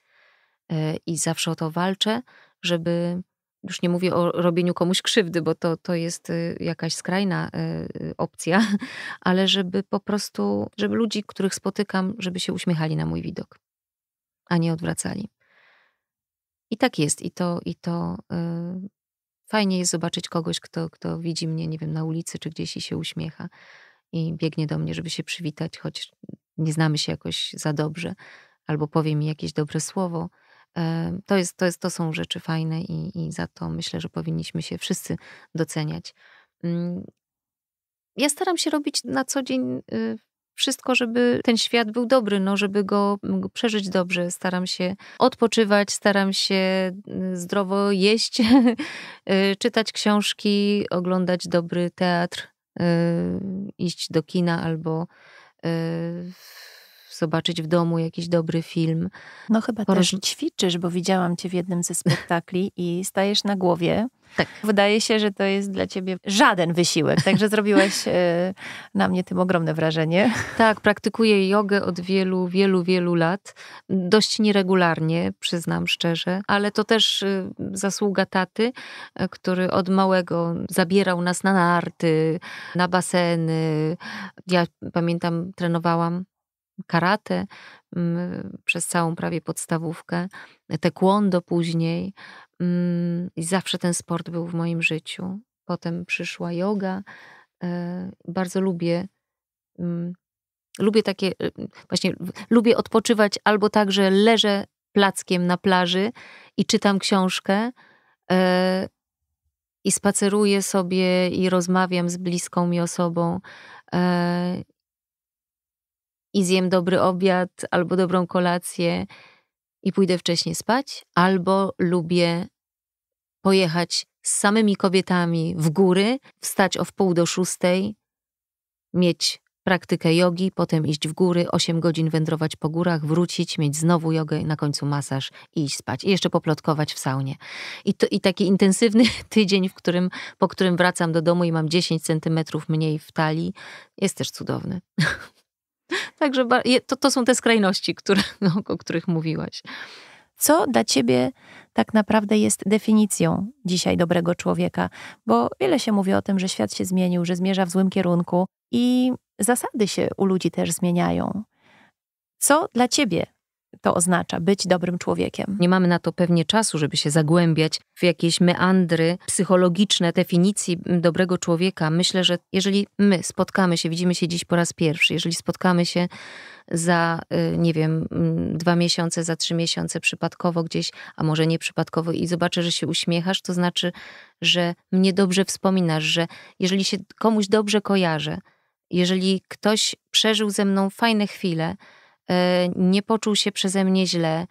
Y, i zawsze o to walczę, żeby już nie mówię o robieniu komuś krzywdy, bo to, to jest y, jakaś skrajna y, opcja, ale żeby po prostu, żeby ludzi, których spotykam, żeby się uśmiechali na mój widok, a nie odwracali. I tak jest, i to, i to yy, fajnie jest zobaczyć kogoś, kto, kto widzi mnie, nie wiem, na ulicy czy gdzieś i się uśmiecha i biegnie do mnie, żeby się przywitać, choć nie znamy się jakoś za dobrze, albo powie mi jakieś dobre słowo to, jest, to, jest, to są rzeczy fajne i, i za to myślę, że powinniśmy się wszyscy doceniać. Mm, ja staram się robić na co dzień y, wszystko, żeby ten świat był dobry, no, żeby go, go, przeżyć dobrze. Staram się odpoczywać, staram się y, zdrowo jeść, y, czytać książki, oglądać dobry teatr, iść do kina albo zobaczyć w domu jakiś dobry film. No chyba Poroz... też ćwiczysz, bo widziałam cię w jednym ze spektakli i stajesz na głowie. Tak. Wydaje się, że to jest dla ciebie żaden wysiłek, także zrobiłeś e, na mnie tym ogromne wrażenie. Tak, praktykuję jogę od wielu, wielu, wielu lat. Dość nieregularnie, przyznam szczerze, ale to też e, zasługa taty, e, który od małego zabierał nas na narty, na baseny. Ja pamiętam, trenowałam karate mm, przez całą prawie podstawówkę, te kłondo później. Mm, I zawsze ten sport był w moim życiu. Potem przyszła yoga. E, bardzo lubię mm, lubię takie, e, właśnie lubię odpoczywać albo tak, że leżę plackiem na plaży i czytam książkę yy, i spaceruję sobie i rozmawiam z bliską mi osobą yy, i zjem dobry obiad albo dobrą kolację i pójdę wcześniej spać, albo lubię pojechać z samymi kobietami w góry, wstać o wpół do szóstej, mieć praktykę jogi, potem iść w góry, 8 godzin wędrować po górach, wrócić, mieć znowu jogę, na końcu masaż i iść spać. I jeszcze poplotkować w saunie. I, to, i taki intensywny tydzień, w którym, po którym wracam do domu i mam 10 centymetrów mniej w talii, jest też cudowny. Także to, to są te skrajności, które, no, o których mówiłaś. Co dla ciebie tak naprawdę jest definicją dzisiaj dobrego człowieka? Bo wiele się mówi o tym, że świat się zmienił, że zmierza w złym kierunku i zasady się u ludzi też zmieniają. Co dla ciebie to oznacza być dobrym człowiekiem. Nie mamy na to pewnie czasu, żeby się zagłębiać w jakieś meandry psychologiczne definicji dobrego człowieka. Myślę, że jeżeli my spotkamy się, widzimy się dziś po raz pierwszy, jeżeli spotkamy się za, y, nie wiem, mm, dwa miesiące, za trzy miesiące przypadkowo gdzieś, a może nie przypadkowo, i zobaczę, że się uśmiechasz, to znaczy, że mnie dobrze wspominasz, że jeżeli się komuś dobrze kojarzę, jeżeli ktoś przeżył ze mną fajne chwile, E, nie poczuł się przeze mnie źle.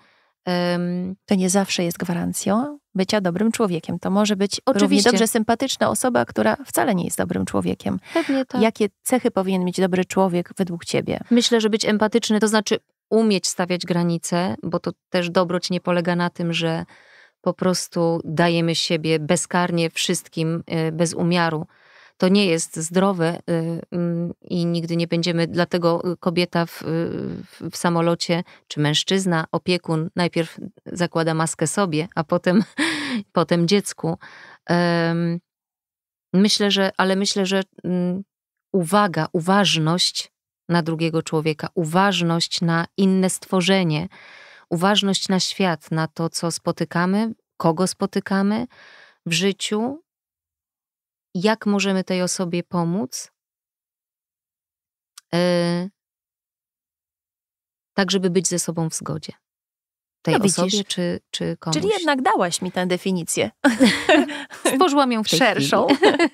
To nie zawsze jest gwarancją bycia dobrym człowiekiem. To może być oczywiście dobrze sympatyczna osoba, która wcale nie jest dobrym człowiekiem. Pewnie tak. Jakie cechy powinien mieć dobry człowiek według ciebie? Myślę, że być empatyczny, to znaczy umieć stawiać granice, bo to też dobroć nie polega na tym, że po prostu dajemy siebie bezkarnie wszystkim, e, bez umiaru to nie jest zdrowe y, mm, i nigdy nie będziemy, dlatego y, kobieta w, w samolocie czy mężczyzna, opiekun najpierw zakłada maskę sobie, a potem, potem dziecku. Myślę, że, ale myślę, że mm, uwaga, uważność na drugiego człowieka, uważność na inne stworzenie, uważność na świat, na to, co spotykamy, kogo spotykamy w życiu, jak możemy tej osobie pomóc, yy, tak żeby być ze sobą w zgodzie. Tej no osobie widzisz. czy, czy komuś. Czyli jednak dałaś mi tę definicję. Stworzyłam ją w tej szerszą.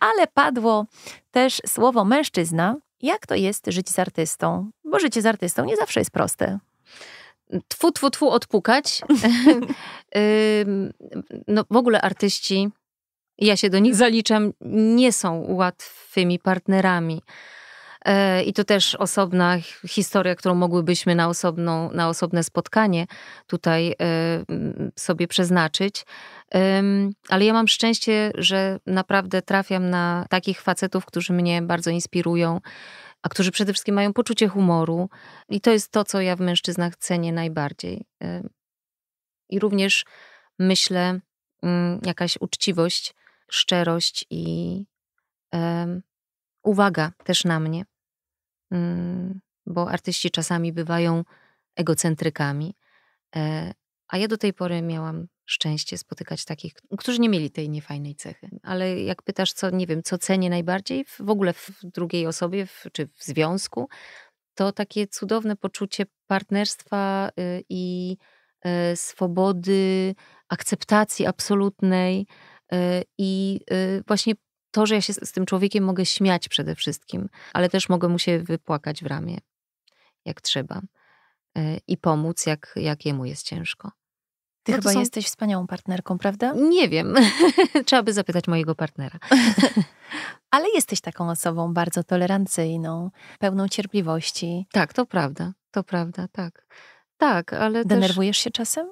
Ale padło też słowo mężczyzna. Jak to jest żyć z artystą? Bo życie z artystą nie zawsze jest proste tfu, tfu, tfu odpukać. no w ogóle artyści ja się do nich mhm. zaliczam, nie są łatwymi partnerami. E, I to też osobna historia, którą mogłybyśmy na, osobną, na osobne spotkanie tutaj e, sobie przeznaczyć. Ale ja mam szczęście, że naprawdę trafiam na takich facetów, którzy mnie bardzo inspirują, a którzy przede wszystkim mają poczucie humoru. I to jest to, co ja w mężczyznach cenię najbardziej. E, I również myślę, mm, jakaś uczciwość szczerość i um, uwaga też na mnie, mm, bo artyści czasami bywają egocentrykami. E, a ja do tej pory miałam szczęście spotykać takich, którzy nie mieli tej niefajnej cechy. Ale jak pytasz, co nie wiem, co cenię najbardziej w, w ogóle w drugiej osobie w, czy w związku, to takie cudowne poczucie partnerstwa y, i e, swobody, akceptacji absolutnej. Y, I y, właśnie to, że ja się z tym człowiekiem mogę śmiać przede wszystkim, ale też mogę mu się wypłakać w ramię, jak trzeba, y, i pomóc, jak, jak jemu jest ciężko. Ty no chyba są... jesteś wspaniałą partnerką, prawda? Nie wiem. Trzeba by zapytać mojego partnera. Ale jesteś taką osobą bardzo tolerancyjną, pełną cierpliwości. Tak, to prawda. To prawda, tak. Tak, ale Denerwujesz też... się czasem?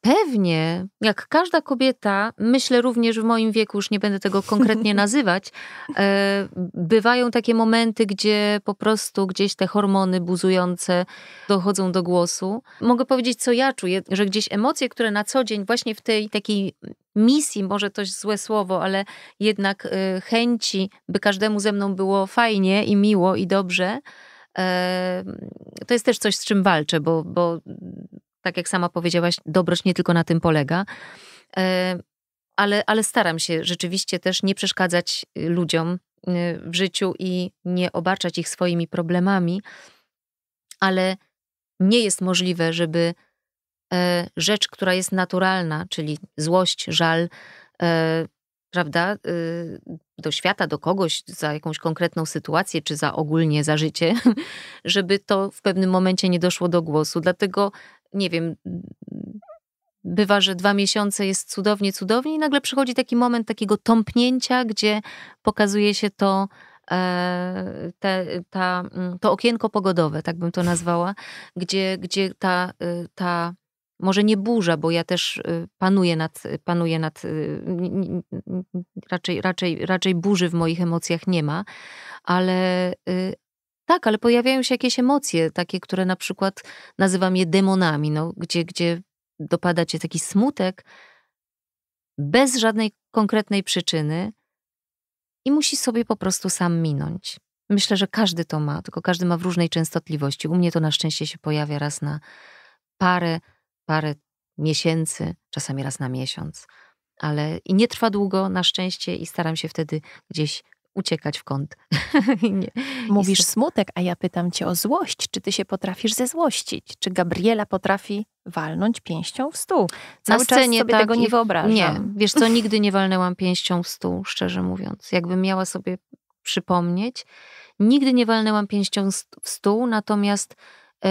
Pewnie, jak każda kobieta, myślę również w moim wieku, już nie będę tego konkretnie nazywać, e, bywają takie momenty, gdzie po prostu gdzieś te hormony buzujące dochodzą do głosu. Mogę powiedzieć, co ja czuję, że gdzieś emocje, które na co dzień właśnie w tej takiej misji, może to złe słowo, ale jednak e, chęci, by każdemu ze mną było fajnie i miło i dobrze, e, to jest też coś, z czym walczę, bo, bo tak jak sama powiedziałaś, dobroć nie tylko na tym polega. E, ale, ale staram się rzeczywiście też nie przeszkadzać y, ludziom y, w życiu i nie obarczać ich swoimi problemami, ale nie jest możliwe, żeby e, rzecz, która jest naturalna, czyli złość, żal, e, prawda, y, do świata, do kogoś, za jakąś konkretną sytuację, czy za ogólnie za życie, żeby to w pewnym momencie nie doszło do głosu. Dlatego nie wiem, bywa, że dwa miesiące jest cudownie, cudownie, i nagle przychodzi taki moment takiego tąpnięcia, gdzie pokazuje się to. E, te, ta, mm, to okienko pogodowe, tak bym to nazwała, gdzie, gdzie ta, y, ta może nie burza, bo ja też y, panuję nad, panuję nad y, raczej, raczej, raczej burzy w moich emocjach nie ma, ale, tak, ale pojawiają się jakieś emocje, takie, które na przykład nazywam je demonami, no, gdzie, gdzie dopada cię taki smutek bez żadnej konkretnej przyczyny i musi sobie po prostu sam minąć. Myślę, że każdy to ma, tylko każdy ma w różnej częstotliwości. U mnie to na szczęście się pojawia raz na parę, parę miesięcy, czasami raz na miesiąc, ale i nie trwa długo na szczęście i staram się wtedy gdzieś uciekać w kąt. nie, Mówisz smutek, a ja pytam cię o złość. Czy ty się potrafisz zezłościć? Czy Gabriela potrafi walnąć pięścią w stół? Cały Na scenie sobie tak, tego nie wyobrażam. Nie, wiesz co, nigdy nie walnęłam pięścią w stół, szczerze mówiąc. Jakbym miała sobie przypomnieć. Nigdy nie walnęłam pięścią w stół, natomiast yy,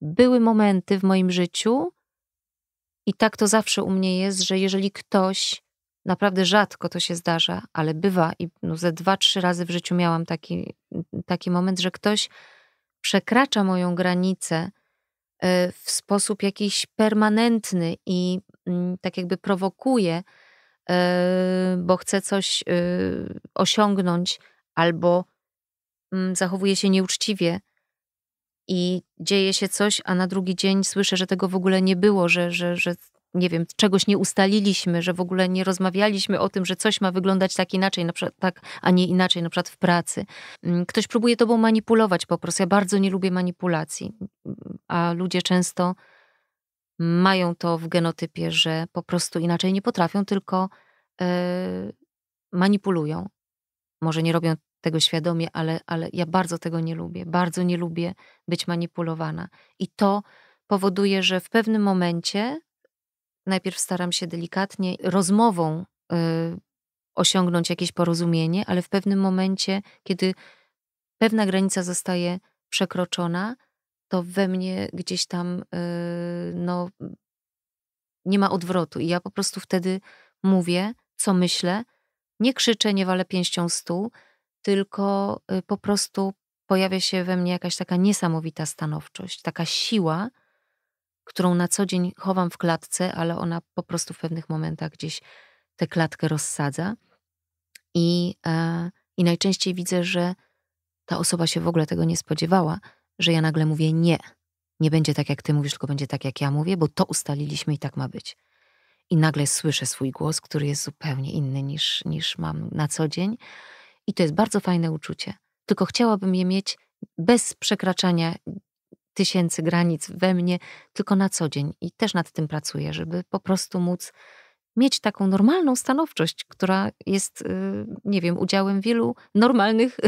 były momenty w moim życiu i tak to zawsze u mnie jest, że jeżeli ktoś Naprawdę rzadko to się zdarza, ale bywa i no ze dwa, trzy razy w życiu miałam taki, taki moment, że ktoś przekracza moją granicę y, w sposób jakiś permanentny i mm, tak jakby prowokuje, y, bo chce coś y, osiągnąć albo mm, zachowuje się nieuczciwie i dzieje się coś, a na drugi dzień słyszę, że tego w ogóle nie było, że, że, że nie wiem, czegoś nie ustaliliśmy, że w ogóle nie rozmawialiśmy o tym, że coś ma wyglądać tak inaczej, na przykład, tak, a nie inaczej, na przykład w pracy. Mm, ktoś próbuje tobą manipulować po prostu. Ja bardzo nie lubię manipulacji, a ludzie często mają to w genotypie, że po prostu inaczej nie potrafią, tylko yy, manipulują. Może nie robią tego świadomie, ale, ale ja bardzo tego nie lubię. Bardzo nie lubię być manipulowana. I to powoduje, że w pewnym momencie Najpierw staram się delikatnie rozmową y, osiągnąć jakieś porozumienie, ale w pewnym momencie, kiedy pewna granica zostaje przekroczona, to we mnie gdzieś tam y, no, nie ma odwrotu. I ja po prostu wtedy mówię, co myślę. Nie krzyczę, nie walę pięścią stół, tylko y, po prostu pojawia się we mnie jakaś taka niesamowita stanowczość, taka siła, którą na co dzień chowam w klatce, ale ona po prostu w pewnych momentach gdzieś tę klatkę rozsadza. I, e, i najczęściej widzę, że ta osoba się w ogóle tego nie spodziewała, że ja nagle mówię nie. Nie będzie tak, jak ty mówisz, tylko będzie tak, jak ja mówię, bo to ustaliliśmy i tak ma być. I nagle słyszę swój głos, który jest zupełnie inny niż, niż mam na co dzień. I to jest bardzo fajne uczucie. Tylko chciałabym je mieć bez przekraczania tysięcy granic we mnie tylko na co dzień i też nad tym pracuję, żeby po prostu móc mieć taką normalną stanowczość, która jest, y, nie wiem, udziałem wielu normalnych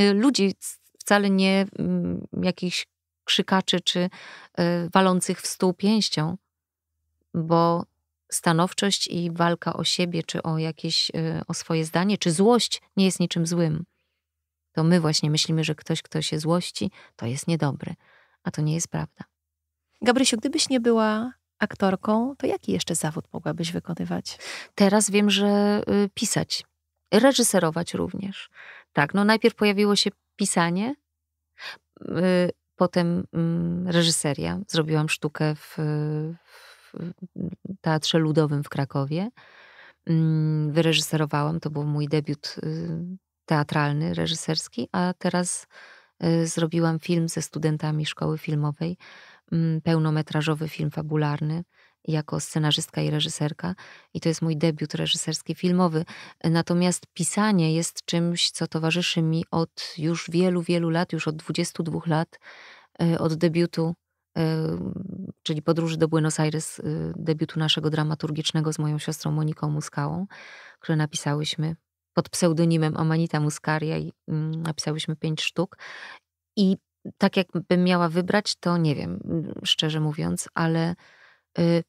y, ludzi, wcale nie mm, jakichś krzykaczy czy y, walących w stół pięścią, bo stanowczość i walka o siebie, czy o jakieś, o swoje zdanie, czy złość nie jest niczym złym. To my właśnie myślimy, że ktoś, kto się złości, to jest niedobry a to nie jest prawda. Gabrysiu, gdybyś nie była aktorką, to jaki jeszcze zawód mogłabyś wykonywać? Teraz wiem, że y, pisać, reżyserować również. Tak, no najpierw pojawiło się pisanie, y, potem mm, reżyseria. Zrobiłam sztukę w, w Teatrze Ludowym w Krakowie. Mm, wyreżyserowałam, to był mój debiut y, teatralny, reżyserski, a teraz Y, zrobiłam film ze studentami szkoły filmowej, mm, pełnometrażowy film fabularny jako scenarzystka i reżyserka, i to jest mój debiut reżyserski filmowy. Natomiast pisanie jest czymś, co towarzyszy mi od już wielu, wielu lat, już od 22 lat, y, od debiutu, y, czyli podróży do Buenos Aires, debiutu naszego dramaturgicznego z moją siostrą Moniką Muskałą, które napisałyśmy pod pseudonimem Amanita Muscaria i mm, napisałyśmy pięć sztuk. I tak jakbym miała wybrać, to nie wiem, mm, szczerze mówiąc, ale y,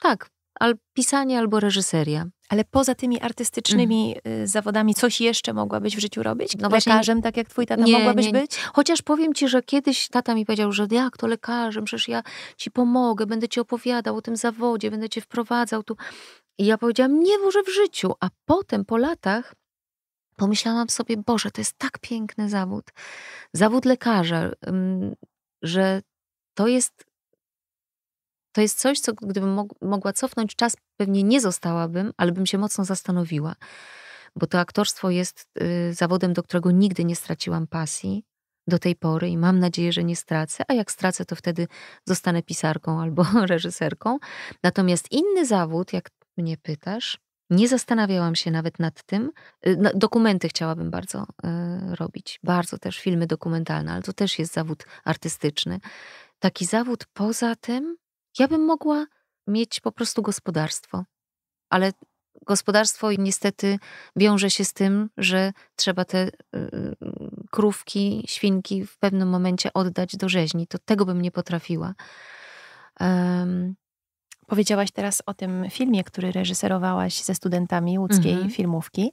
tak, al pisanie albo reżyseria. Ale poza tymi artystycznymi mm. zawodami, coś jeszcze mogłabyś w życiu robić? No lekarzem, tak jak twój tata, nie, mogłabyś nie, nie. być? Chociaż powiem ci, że kiedyś tata mi powiedział, że jak to lekarzem, przecież ja ci pomogę, będę ci opowiadał o tym zawodzie, będę cię wprowadzał tu. I ja powiedziałam, nie może w życiu. A potem po latach pomyślałam sobie, Boże, to jest tak piękny zawód. Zawód lekarza, że to jest, to jest coś, co gdybym mogła cofnąć czas, pewnie nie zostałabym, ale bym się mocno zastanowiła. Bo to aktorstwo jest y, zawodem, do którego nigdy nie straciłam pasji do tej pory i mam nadzieję, że nie stracę, a jak stracę, to wtedy zostanę pisarką albo reżyserką. Natomiast inny zawód, jak mnie pytasz. Nie zastanawiałam się nawet nad tym. Y, no, dokumenty chciałabym bardzo y, robić, bardzo też filmy dokumentalne, ale to też jest zawód artystyczny. Taki zawód poza tym, ja bym mogła mieć po prostu gospodarstwo, ale gospodarstwo niestety wiąże się z tym, że trzeba te y, krówki, świnki w pewnym momencie oddać do rzeźni. To tego bym nie potrafiła. Powiedziałaś teraz o tym filmie, który reżyserowałaś ze studentami łódzkiej mhm. filmówki.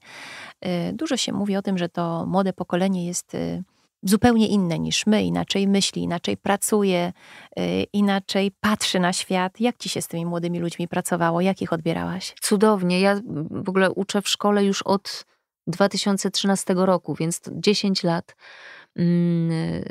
Y, dużo się mówi o tym, że to młode pokolenie jest y, zupełnie inne niż my, inaczej myśli, inaczej pracuje, y, inaczej patrzy na świat. Jak ci się z tymi młodymi ludźmi pracowało? Jak ich odbierałaś? Cudownie. Ja w ogóle uczę w szkole już od 2013 roku, więc 10 lat. Mm,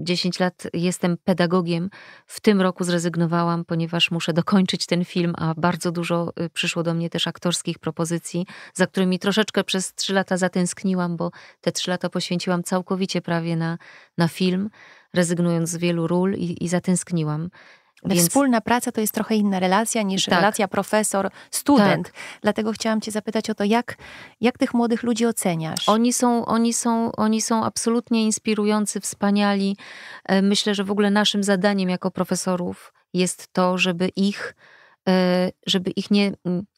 10 lat jestem pedagogiem. W tym roku zrezygnowałam, ponieważ muszę dokończyć ten film, a bardzo dużo y, przyszło do mnie też aktorskich propozycji, za którymi troszeczkę przez 3 lata zatęskniłam, bo te 3 lata poświęciłam całkowicie prawie na, na film, rezygnując z wielu ról i, i zatęskniłam. Więc... Wspólna praca to jest trochę inna relacja niż tak. relacja profesor-student. Tak. Dlatego chciałam Cię zapytać o to, jak, jak tych młodych ludzi oceniasz? Oni są, oni, są, oni są absolutnie inspirujący, wspaniali. E, myślę, że w ogóle naszym zadaniem jako profesorów jest to, żeby ich, e, żeby ich nie,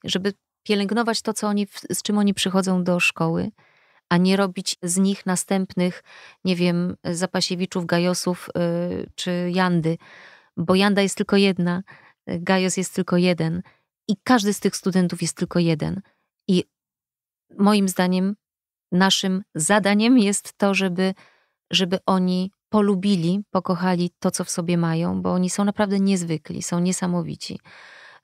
żeby pielęgnować to, co oni, z czym oni przychodzą do szkoły a nie robić z nich następnych, nie wiem, zapasiewiczów, gajosów yy, czy jandy, bo Janda jest tylko jedna, y, Gajos jest tylko jeden i każdy z tych studentów jest tylko jeden. I moim zdaniem naszym zadaniem jest to, żeby, żeby oni polubili, pokochali to, co w sobie mają, bo oni są naprawdę niezwykli, są niesamowici.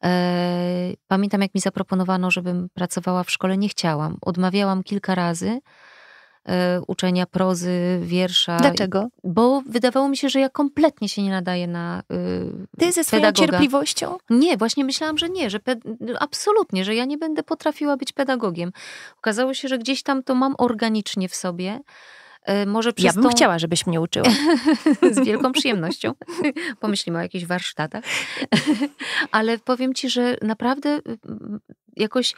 E, pamiętam, jak mi zaproponowano, żebym pracowała w szkole, nie chciałam. Odmawiałam kilka razy E, uczenia prozy, wiersza. Dlaczego? Bo wydawało mi się, że ja kompletnie się nie nadaję na y, Ty ze swoją pedagoga. cierpliwością? Nie, właśnie myślałam, że nie, że no, absolutnie, że ja nie będę potrafiła być pedagogiem. Okazało się, że gdzieś tam to mam organicznie w sobie. Y, może przez ja bym tą... chciała, żebyś mnie uczyła. Z wielką przyjemnością. Pomyślimy o jakichś warsztatach. Ale powiem ci, że naprawdę y, y, jakoś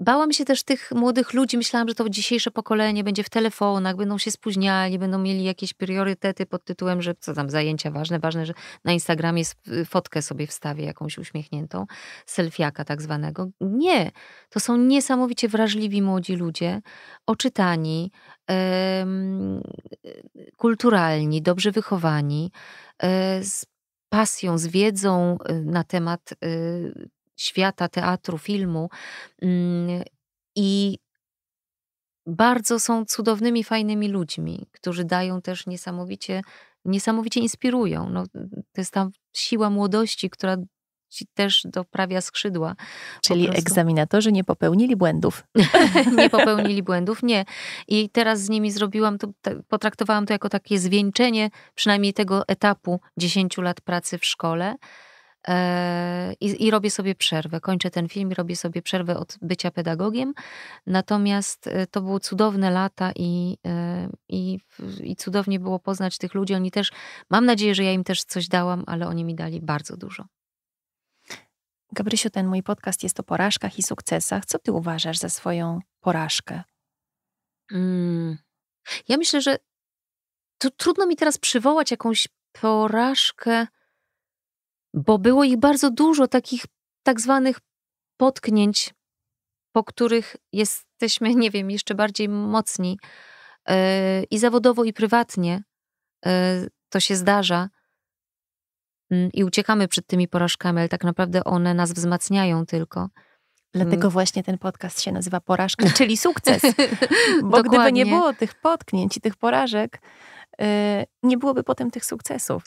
Bałam się też tych młodych ludzi, myślałam, że to dzisiejsze pokolenie będzie w telefonach, będą się spóźniali, będą mieli jakieś priorytety pod tytułem, że co tam, zajęcia ważne, ważne, że na Instagramie y, fotkę sobie wstawię jakąś uśmiechniętą, selfiaka tak zwanego. Nie, to są niesamowicie wrażliwi młodzi ludzie, oczytani, yy, kulturalni, dobrze wychowani, yy, z pasją, z wiedzą y, na temat y, świata teatru, filmu. Mm, I bardzo są cudownymi, fajnymi ludźmi, którzy dają też niesamowicie, niesamowicie inspirują. No, to jest ta siła młodości, która ci też doprawia skrzydła. Czyli egzaminatorzy nie popełnili błędów. nie popełnili błędów, nie. I teraz z nimi zrobiłam, to, potraktowałam to jako takie zwieńczenie przynajmniej tego etapu 10 lat pracy w szkole. E, I, I, robię sobie przerwę. Kończę ten film i robię sobie przerwę od bycia pedagogiem. Natomiast e, to były cudowne lata i, e, i, i cudownie było poznać tych ludzi. Oni też, mam nadzieję, że ja im też coś dałam, ale oni mi dali bardzo dużo. Gabrysiu, ten mój podcast jest o porażkach i sukcesach. Co ty uważasz za swoją porażkę? Mm. Ja myślę, że trudno mi teraz przywołać jakąś porażkę bo było ich bardzo dużo takich tak zwanych potknięć, po których jesteśmy, nie wiem, jeszcze bardziej mocni yy, i zawodowo, i prywatnie. Yy, to się zdarza yy, i uciekamy przed tymi porażkami, ale tak naprawdę one nas wzmacniają tylko. Dlatego mm. właśnie ten podcast się nazywa Porażka, czyli sukces. Bo gdyby nie było tych potknięć i tych porażek, y, nie byłoby potem tych sukcesów.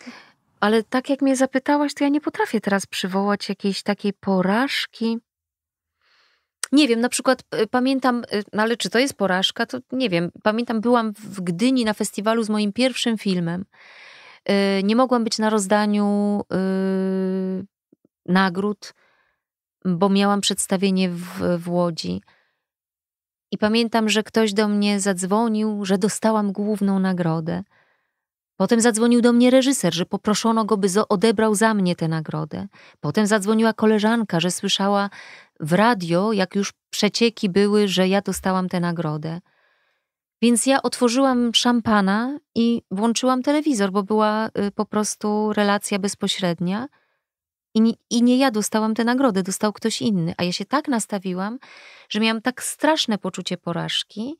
Ale tak jak mnie zapytałaś, to ja nie potrafię teraz przywołać jakiejś takiej porażki. Nie wiem, na przykład y, pamiętam, y, no ale czy to jest porażka, to nie wiem. Pamiętam, byłam w Gdyni na festiwalu z moim pierwszym filmem. Y, nie mogłam być na rozdaniu nagród, bo miałam przedstawienie w, w Łodzi. I pamiętam, że ktoś do mnie zadzwonił, że dostałam główną nagrodę. Potem zadzwonił do mnie reżyser, że poproszono go, by odebrał za mnie tę nagrodę. Potem zadzwoniła koleżanka, że słyszała w radio, jak już przecieki były, że ja dostałam tę nagrodę. Więc ja otworzyłam szampana i włączyłam telewizor, bo była y, po prostu relacja bezpośrednia. I nie, I nie, ja dostałam tę nagrodę, dostał ktoś inny. A ja się tak nastawiłam, że miałam tak straszne poczucie porażki,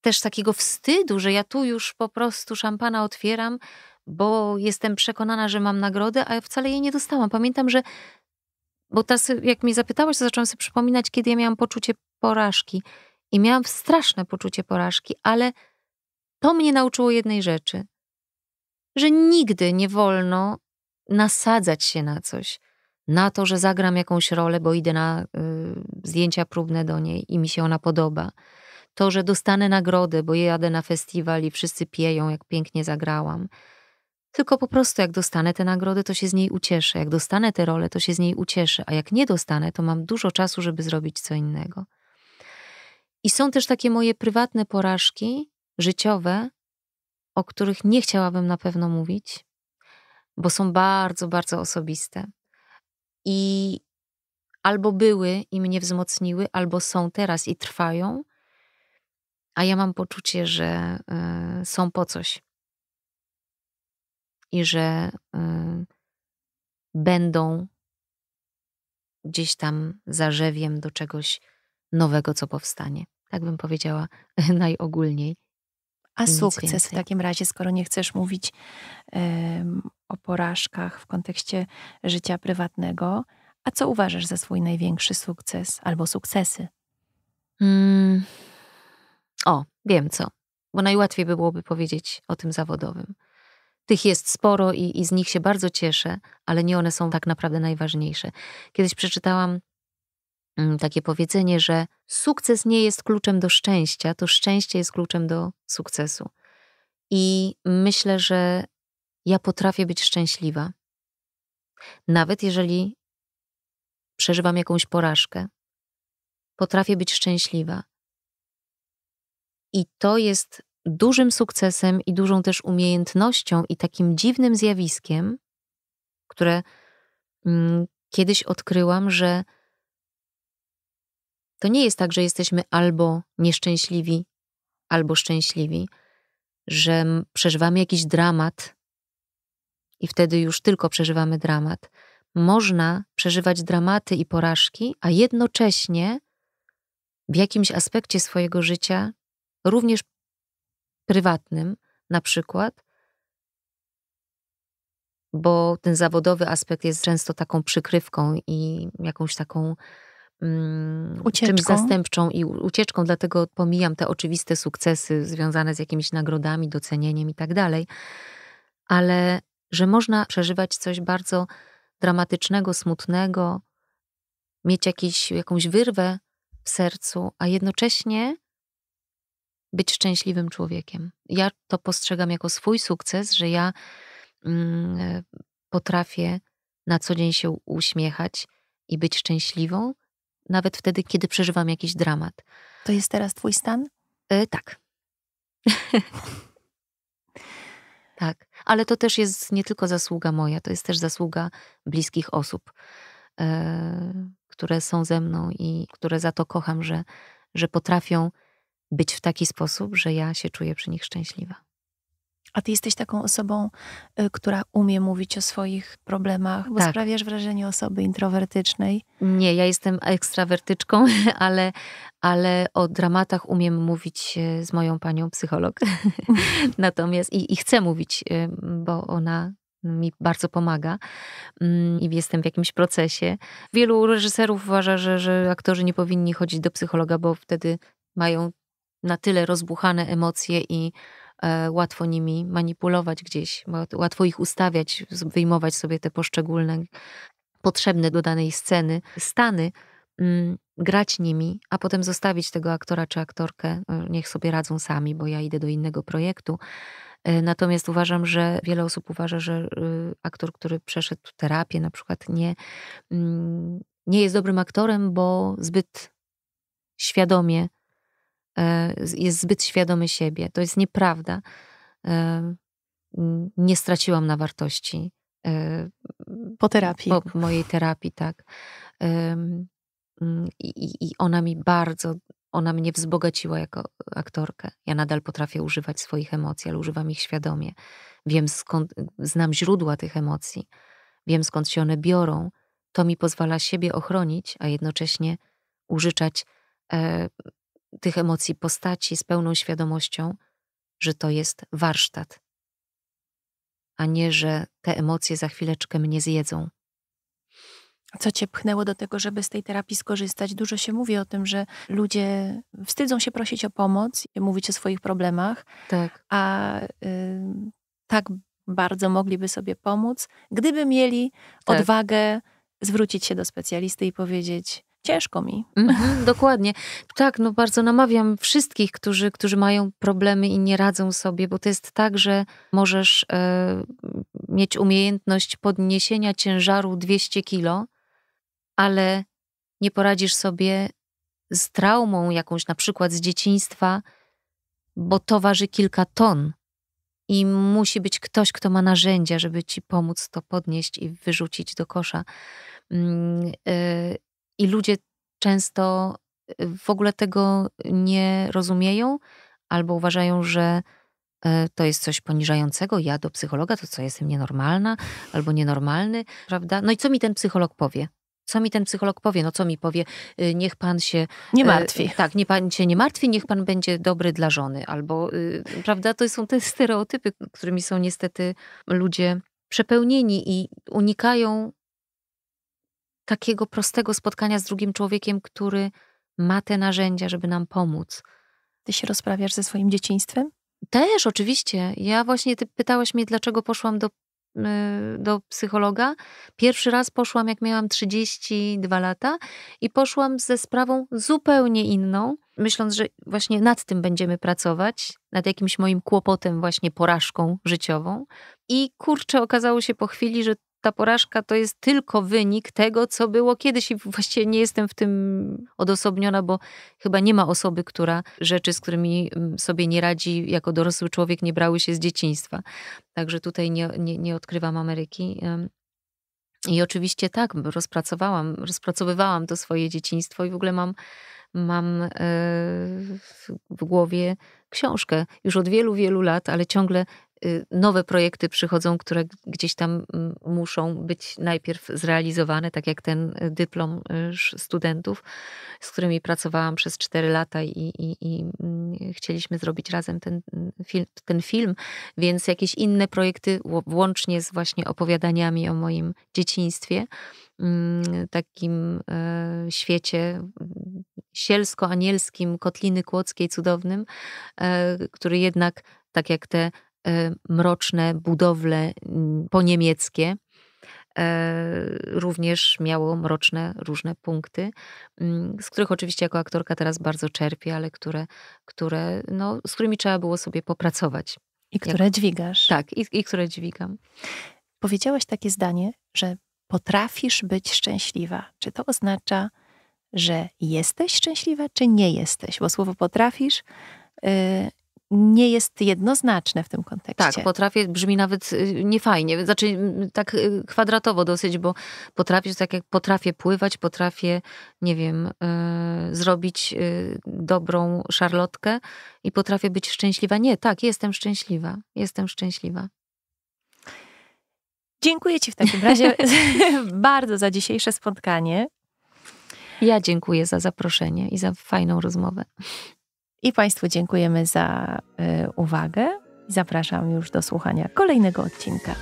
też takiego wstydu, że ja tu już po prostu szampana otwieram, bo jestem przekonana, że mam nagrodę, a ja wcale jej nie dostałam. Pamiętam, że bo teraz jak mi zapytałaś, to zaczęłam sobie przypominać, kiedy ja miałam poczucie porażki. I miałam straszne poczucie porażki, ale to mnie nauczyło jednej rzeczy, że nigdy nie wolno nasadzać się na coś, na to, że zagram jakąś rolę, bo idę na y, zdjęcia próbne do niej i mi się ona podoba, to, że dostanę nagrodę, bo jadę na festiwal i wszyscy pieją, jak pięknie zagrałam. Tylko po prostu jak dostanę tę nagrodę, to się z niej ucieszę. Jak dostanę tę rolę, to się z niej ucieszę. A jak nie dostanę, to mam dużo czasu, żeby zrobić co innego. I są też takie moje prywatne porażki życiowe, o których nie chciałabym na pewno mówić, bo są bardzo, bardzo osobiste. I albo były i mnie wzmocniły, albo są teraz i trwają, a ja mam poczucie, że y, są po coś i że y, będą gdzieś tam zarzewiem do czegoś nowego, co powstanie. Tak bym powiedziała najogólniej. A sukces w takim razie, skoro nie chcesz mówić o porażkach w kontekście życia prywatnego, a co uważasz za swój największy sukces albo sukcesy? Mm o, wiem co, bo najłatwiej by byłoby powiedzieć o tym zawodowym. Tych jest sporo i, i z nich się bardzo cieszę, ale nie one są tak naprawdę najważniejsze. Kiedyś przeczytałam mm, takie powiedzenie, że sukces nie jest kluczem do szczęścia, to szczęście jest kluczem do sukcesu. I myślę, że ja potrafię być szczęśliwa. Nawet jeżeli przeżywam jakąś porażkę, potrafię być szczęśliwa, i to jest dużym sukcesem i dużą też umiejętnością i takim dziwnym zjawiskiem, które mm, kiedyś odkryłam, że to nie jest tak, że jesteśmy albo nieszczęśliwi, albo szczęśliwi, że przeżywamy jakiś dramat i wtedy już tylko przeżywamy dramat. Można przeżywać dramaty i porażki, a jednocześnie w jakimś aspekcie swojego życia również prywatnym na przykład, bo ten zawodowy aspekt jest często taką przykrywką i jakąś taką mm, czymś zastępczą i ucieczką, dlatego pomijam te oczywiste sukcesy związane z jakimiś nagrodami, docenieniem i tak dalej, ale że można przeżywać coś bardzo dramatycznego, smutnego, mieć jakiś, jakąś wyrwę w sercu, a jednocześnie być szczęśliwym człowiekiem. Ja to postrzegam jako swój sukces, że ja mm, e, potrafię na co dzień się uśmiechać i być szczęśliwą, nawet wtedy, kiedy przeżywam jakiś dramat. To jest teraz Twój stan? Yy, tak. tak. Ale to też jest nie tylko zasługa moja, to jest też zasługa bliskich osób, yy, które są ze mną i które za to kocham, że, że potrafią być w taki sposób, że ja się czuję przy nich szczęśliwa. A ty jesteś taką osobą, y, która umie mówić o swoich problemach, bo tak. sprawiasz wrażenie osoby introwertycznej. Nie, ja jestem ekstrawertyczką, ale, ale o dramatach umiem mówić y, z moją panią psycholog. Natomiast i, i chcę mówić, y, bo ona mi bardzo pomaga mm, i jestem w jakimś procesie. Wielu reżyserów uważa, że, że aktorzy nie powinni chodzić do psychologa, bo wtedy mają na tyle rozbuchane emocje i e, łatwo nimi manipulować gdzieś, łatwo ich ustawiać, wyjmować sobie te poszczególne potrzebne do danej sceny stany, mm, grać nimi, a potem zostawić tego aktora czy aktorkę, e, niech sobie radzą sami, bo ja idę do innego projektu. E, natomiast uważam, że wiele osób uważa, że y, aktor, który przeszedł terapię, na przykład nie, mm, nie jest dobrym aktorem, bo zbyt świadomie E, jest zbyt świadomy siebie. To jest nieprawda. E, nie straciłam na wartości. E, po terapii. Po mojej terapii, tak. Mm, I, ona mi bardzo, ona mnie wzbogaciła jako aktorkę. Ja nadal potrafię używać swoich emocji, ale używam ich świadomie. Wiem skąd, znam źródła tych emocji, wiem skąd się one biorą. To mi pozwala siebie ochronić, a jednocześnie użyczać tych emocji postaci z pełną świadomością, że to jest warsztat, a nie, że te emocje za chwileczkę mnie zjedzą. Co cię pchnęło do tego, żeby z tej terapii skorzystać? Dużo się mówi o tym, że ludzie wstydzą się prosić o pomoc, mówić o swoich problemach, tak. a y, tak bardzo mogliby sobie pomóc, gdyby mieli tak. odwagę zwrócić się do specjalisty i powiedzieć: ciężko mi. Mhm, dokładnie. Tak, no bardzo namawiam wszystkich, którzy, którzy mają problemy i nie radzą sobie, bo to jest tak, że możesz e, mieć umiejętność podniesienia ciężaru 200 kilo, ale nie poradzisz sobie z traumą jakąś, na przykład z dzieciństwa, bo to waży kilka ton. I musi być ktoś, kto ma narzędzia, żeby ci pomóc to podnieść i wyrzucić do kosza. Mm, e, i ludzie często y, w ogóle tego nie rozumieją albo uważają, że e, to jest coś poniżającego, ja do psychologa, to co, jestem nienormalna albo nienormalny, prawda? No i co mi ten psycholog powie? Co mi ten psycholog powie? No co mi powie? Y, niech pan się... Nie e, martwi. Tak, nie pan się nie martwi, niech pan będzie dobry dla żony. Albo, y, prawda, to są te stereotypy, którymi są niestety ludzie przepełnieni i unikają takiego prostego spotkania z drugim człowiekiem, który ma te narzędzia, żeby nam pomóc. Ty się rozprawiasz ze swoim dzieciństwem? Też, oczywiście. Ja właśnie, ty pytałaś mnie, dlaczego poszłam do, y, do psychologa. Pierwszy raz poszłam, jak miałam 32 lata i poszłam ze sprawą zupełnie inną, myśląc, że właśnie nad tym będziemy pracować, nad jakimś moim kłopotem, właśnie porażką życiową. I kurczę, okazało się po chwili, że ta porażka to jest tylko wynik tego, co było kiedyś i właściwie nie jestem w tym odosobniona, bo chyba nie ma osoby, która rzeczy, z którymi mm, sobie nie radzi jako dorosły człowiek, nie brały się z dzieciństwa. Także tutaj nie, nie, nie odkrywam Ameryki. I oczywiście tak, rozpracowałam, rozpracowywałam to swoje dzieciństwo i w ogóle mam, mam e, w głowie książkę już od wielu, wielu lat, ale ciągle Y, nowe projekty przychodzą, które gdzieś tam mm, muszą być najpierw zrealizowane, tak jak ten y, dyplom y, studentów, z którymi pracowałam przez 4 lata i, i, i mm, chcieliśmy zrobić razem ten mm, film, ten film, więc jakieś inne projekty, włącznie z właśnie opowiadaniami o moim dzieciństwie, takim świecie sielsko-anielskim Kotliny Kłodzkiej cudownym, który jednak, tak jak te Y, mroczne budowle mm, poniemieckie. E, również miało mroczne różne punkty, mm, z których oczywiście jako aktorka teraz bardzo czerpię, ale które, które, no, z którymi trzeba było sobie popracować. I które jako, dźwigasz. Tak, i, i które dźwigam. Powiedziałaś takie zdanie, że potrafisz być szczęśliwa. Czy to oznacza, że jesteś szczęśliwa, czy nie jesteś? Bo słowo potrafisz y, nie jest jednoznaczne w tym kontekście. Tak, potrafię brzmi nawet y, niefajnie, znaczy tak y, kwadratowo dosyć, bo potrafię, tak jak potrafię pływać, potrafię, nie wiem, y, zrobić y, dobrą szarlotkę i potrafię być szczęśliwa. Nie, tak, jestem szczęśliwa, jestem szczęśliwa. Dziękuję Ci w takim razie bardzo za dzisiejsze spotkanie. Ja dziękuję za zaproszenie i za fajną rozmowę. I Państwu dziękujemy za y, uwagę. Zapraszam już do słuchania kolejnego odcinka.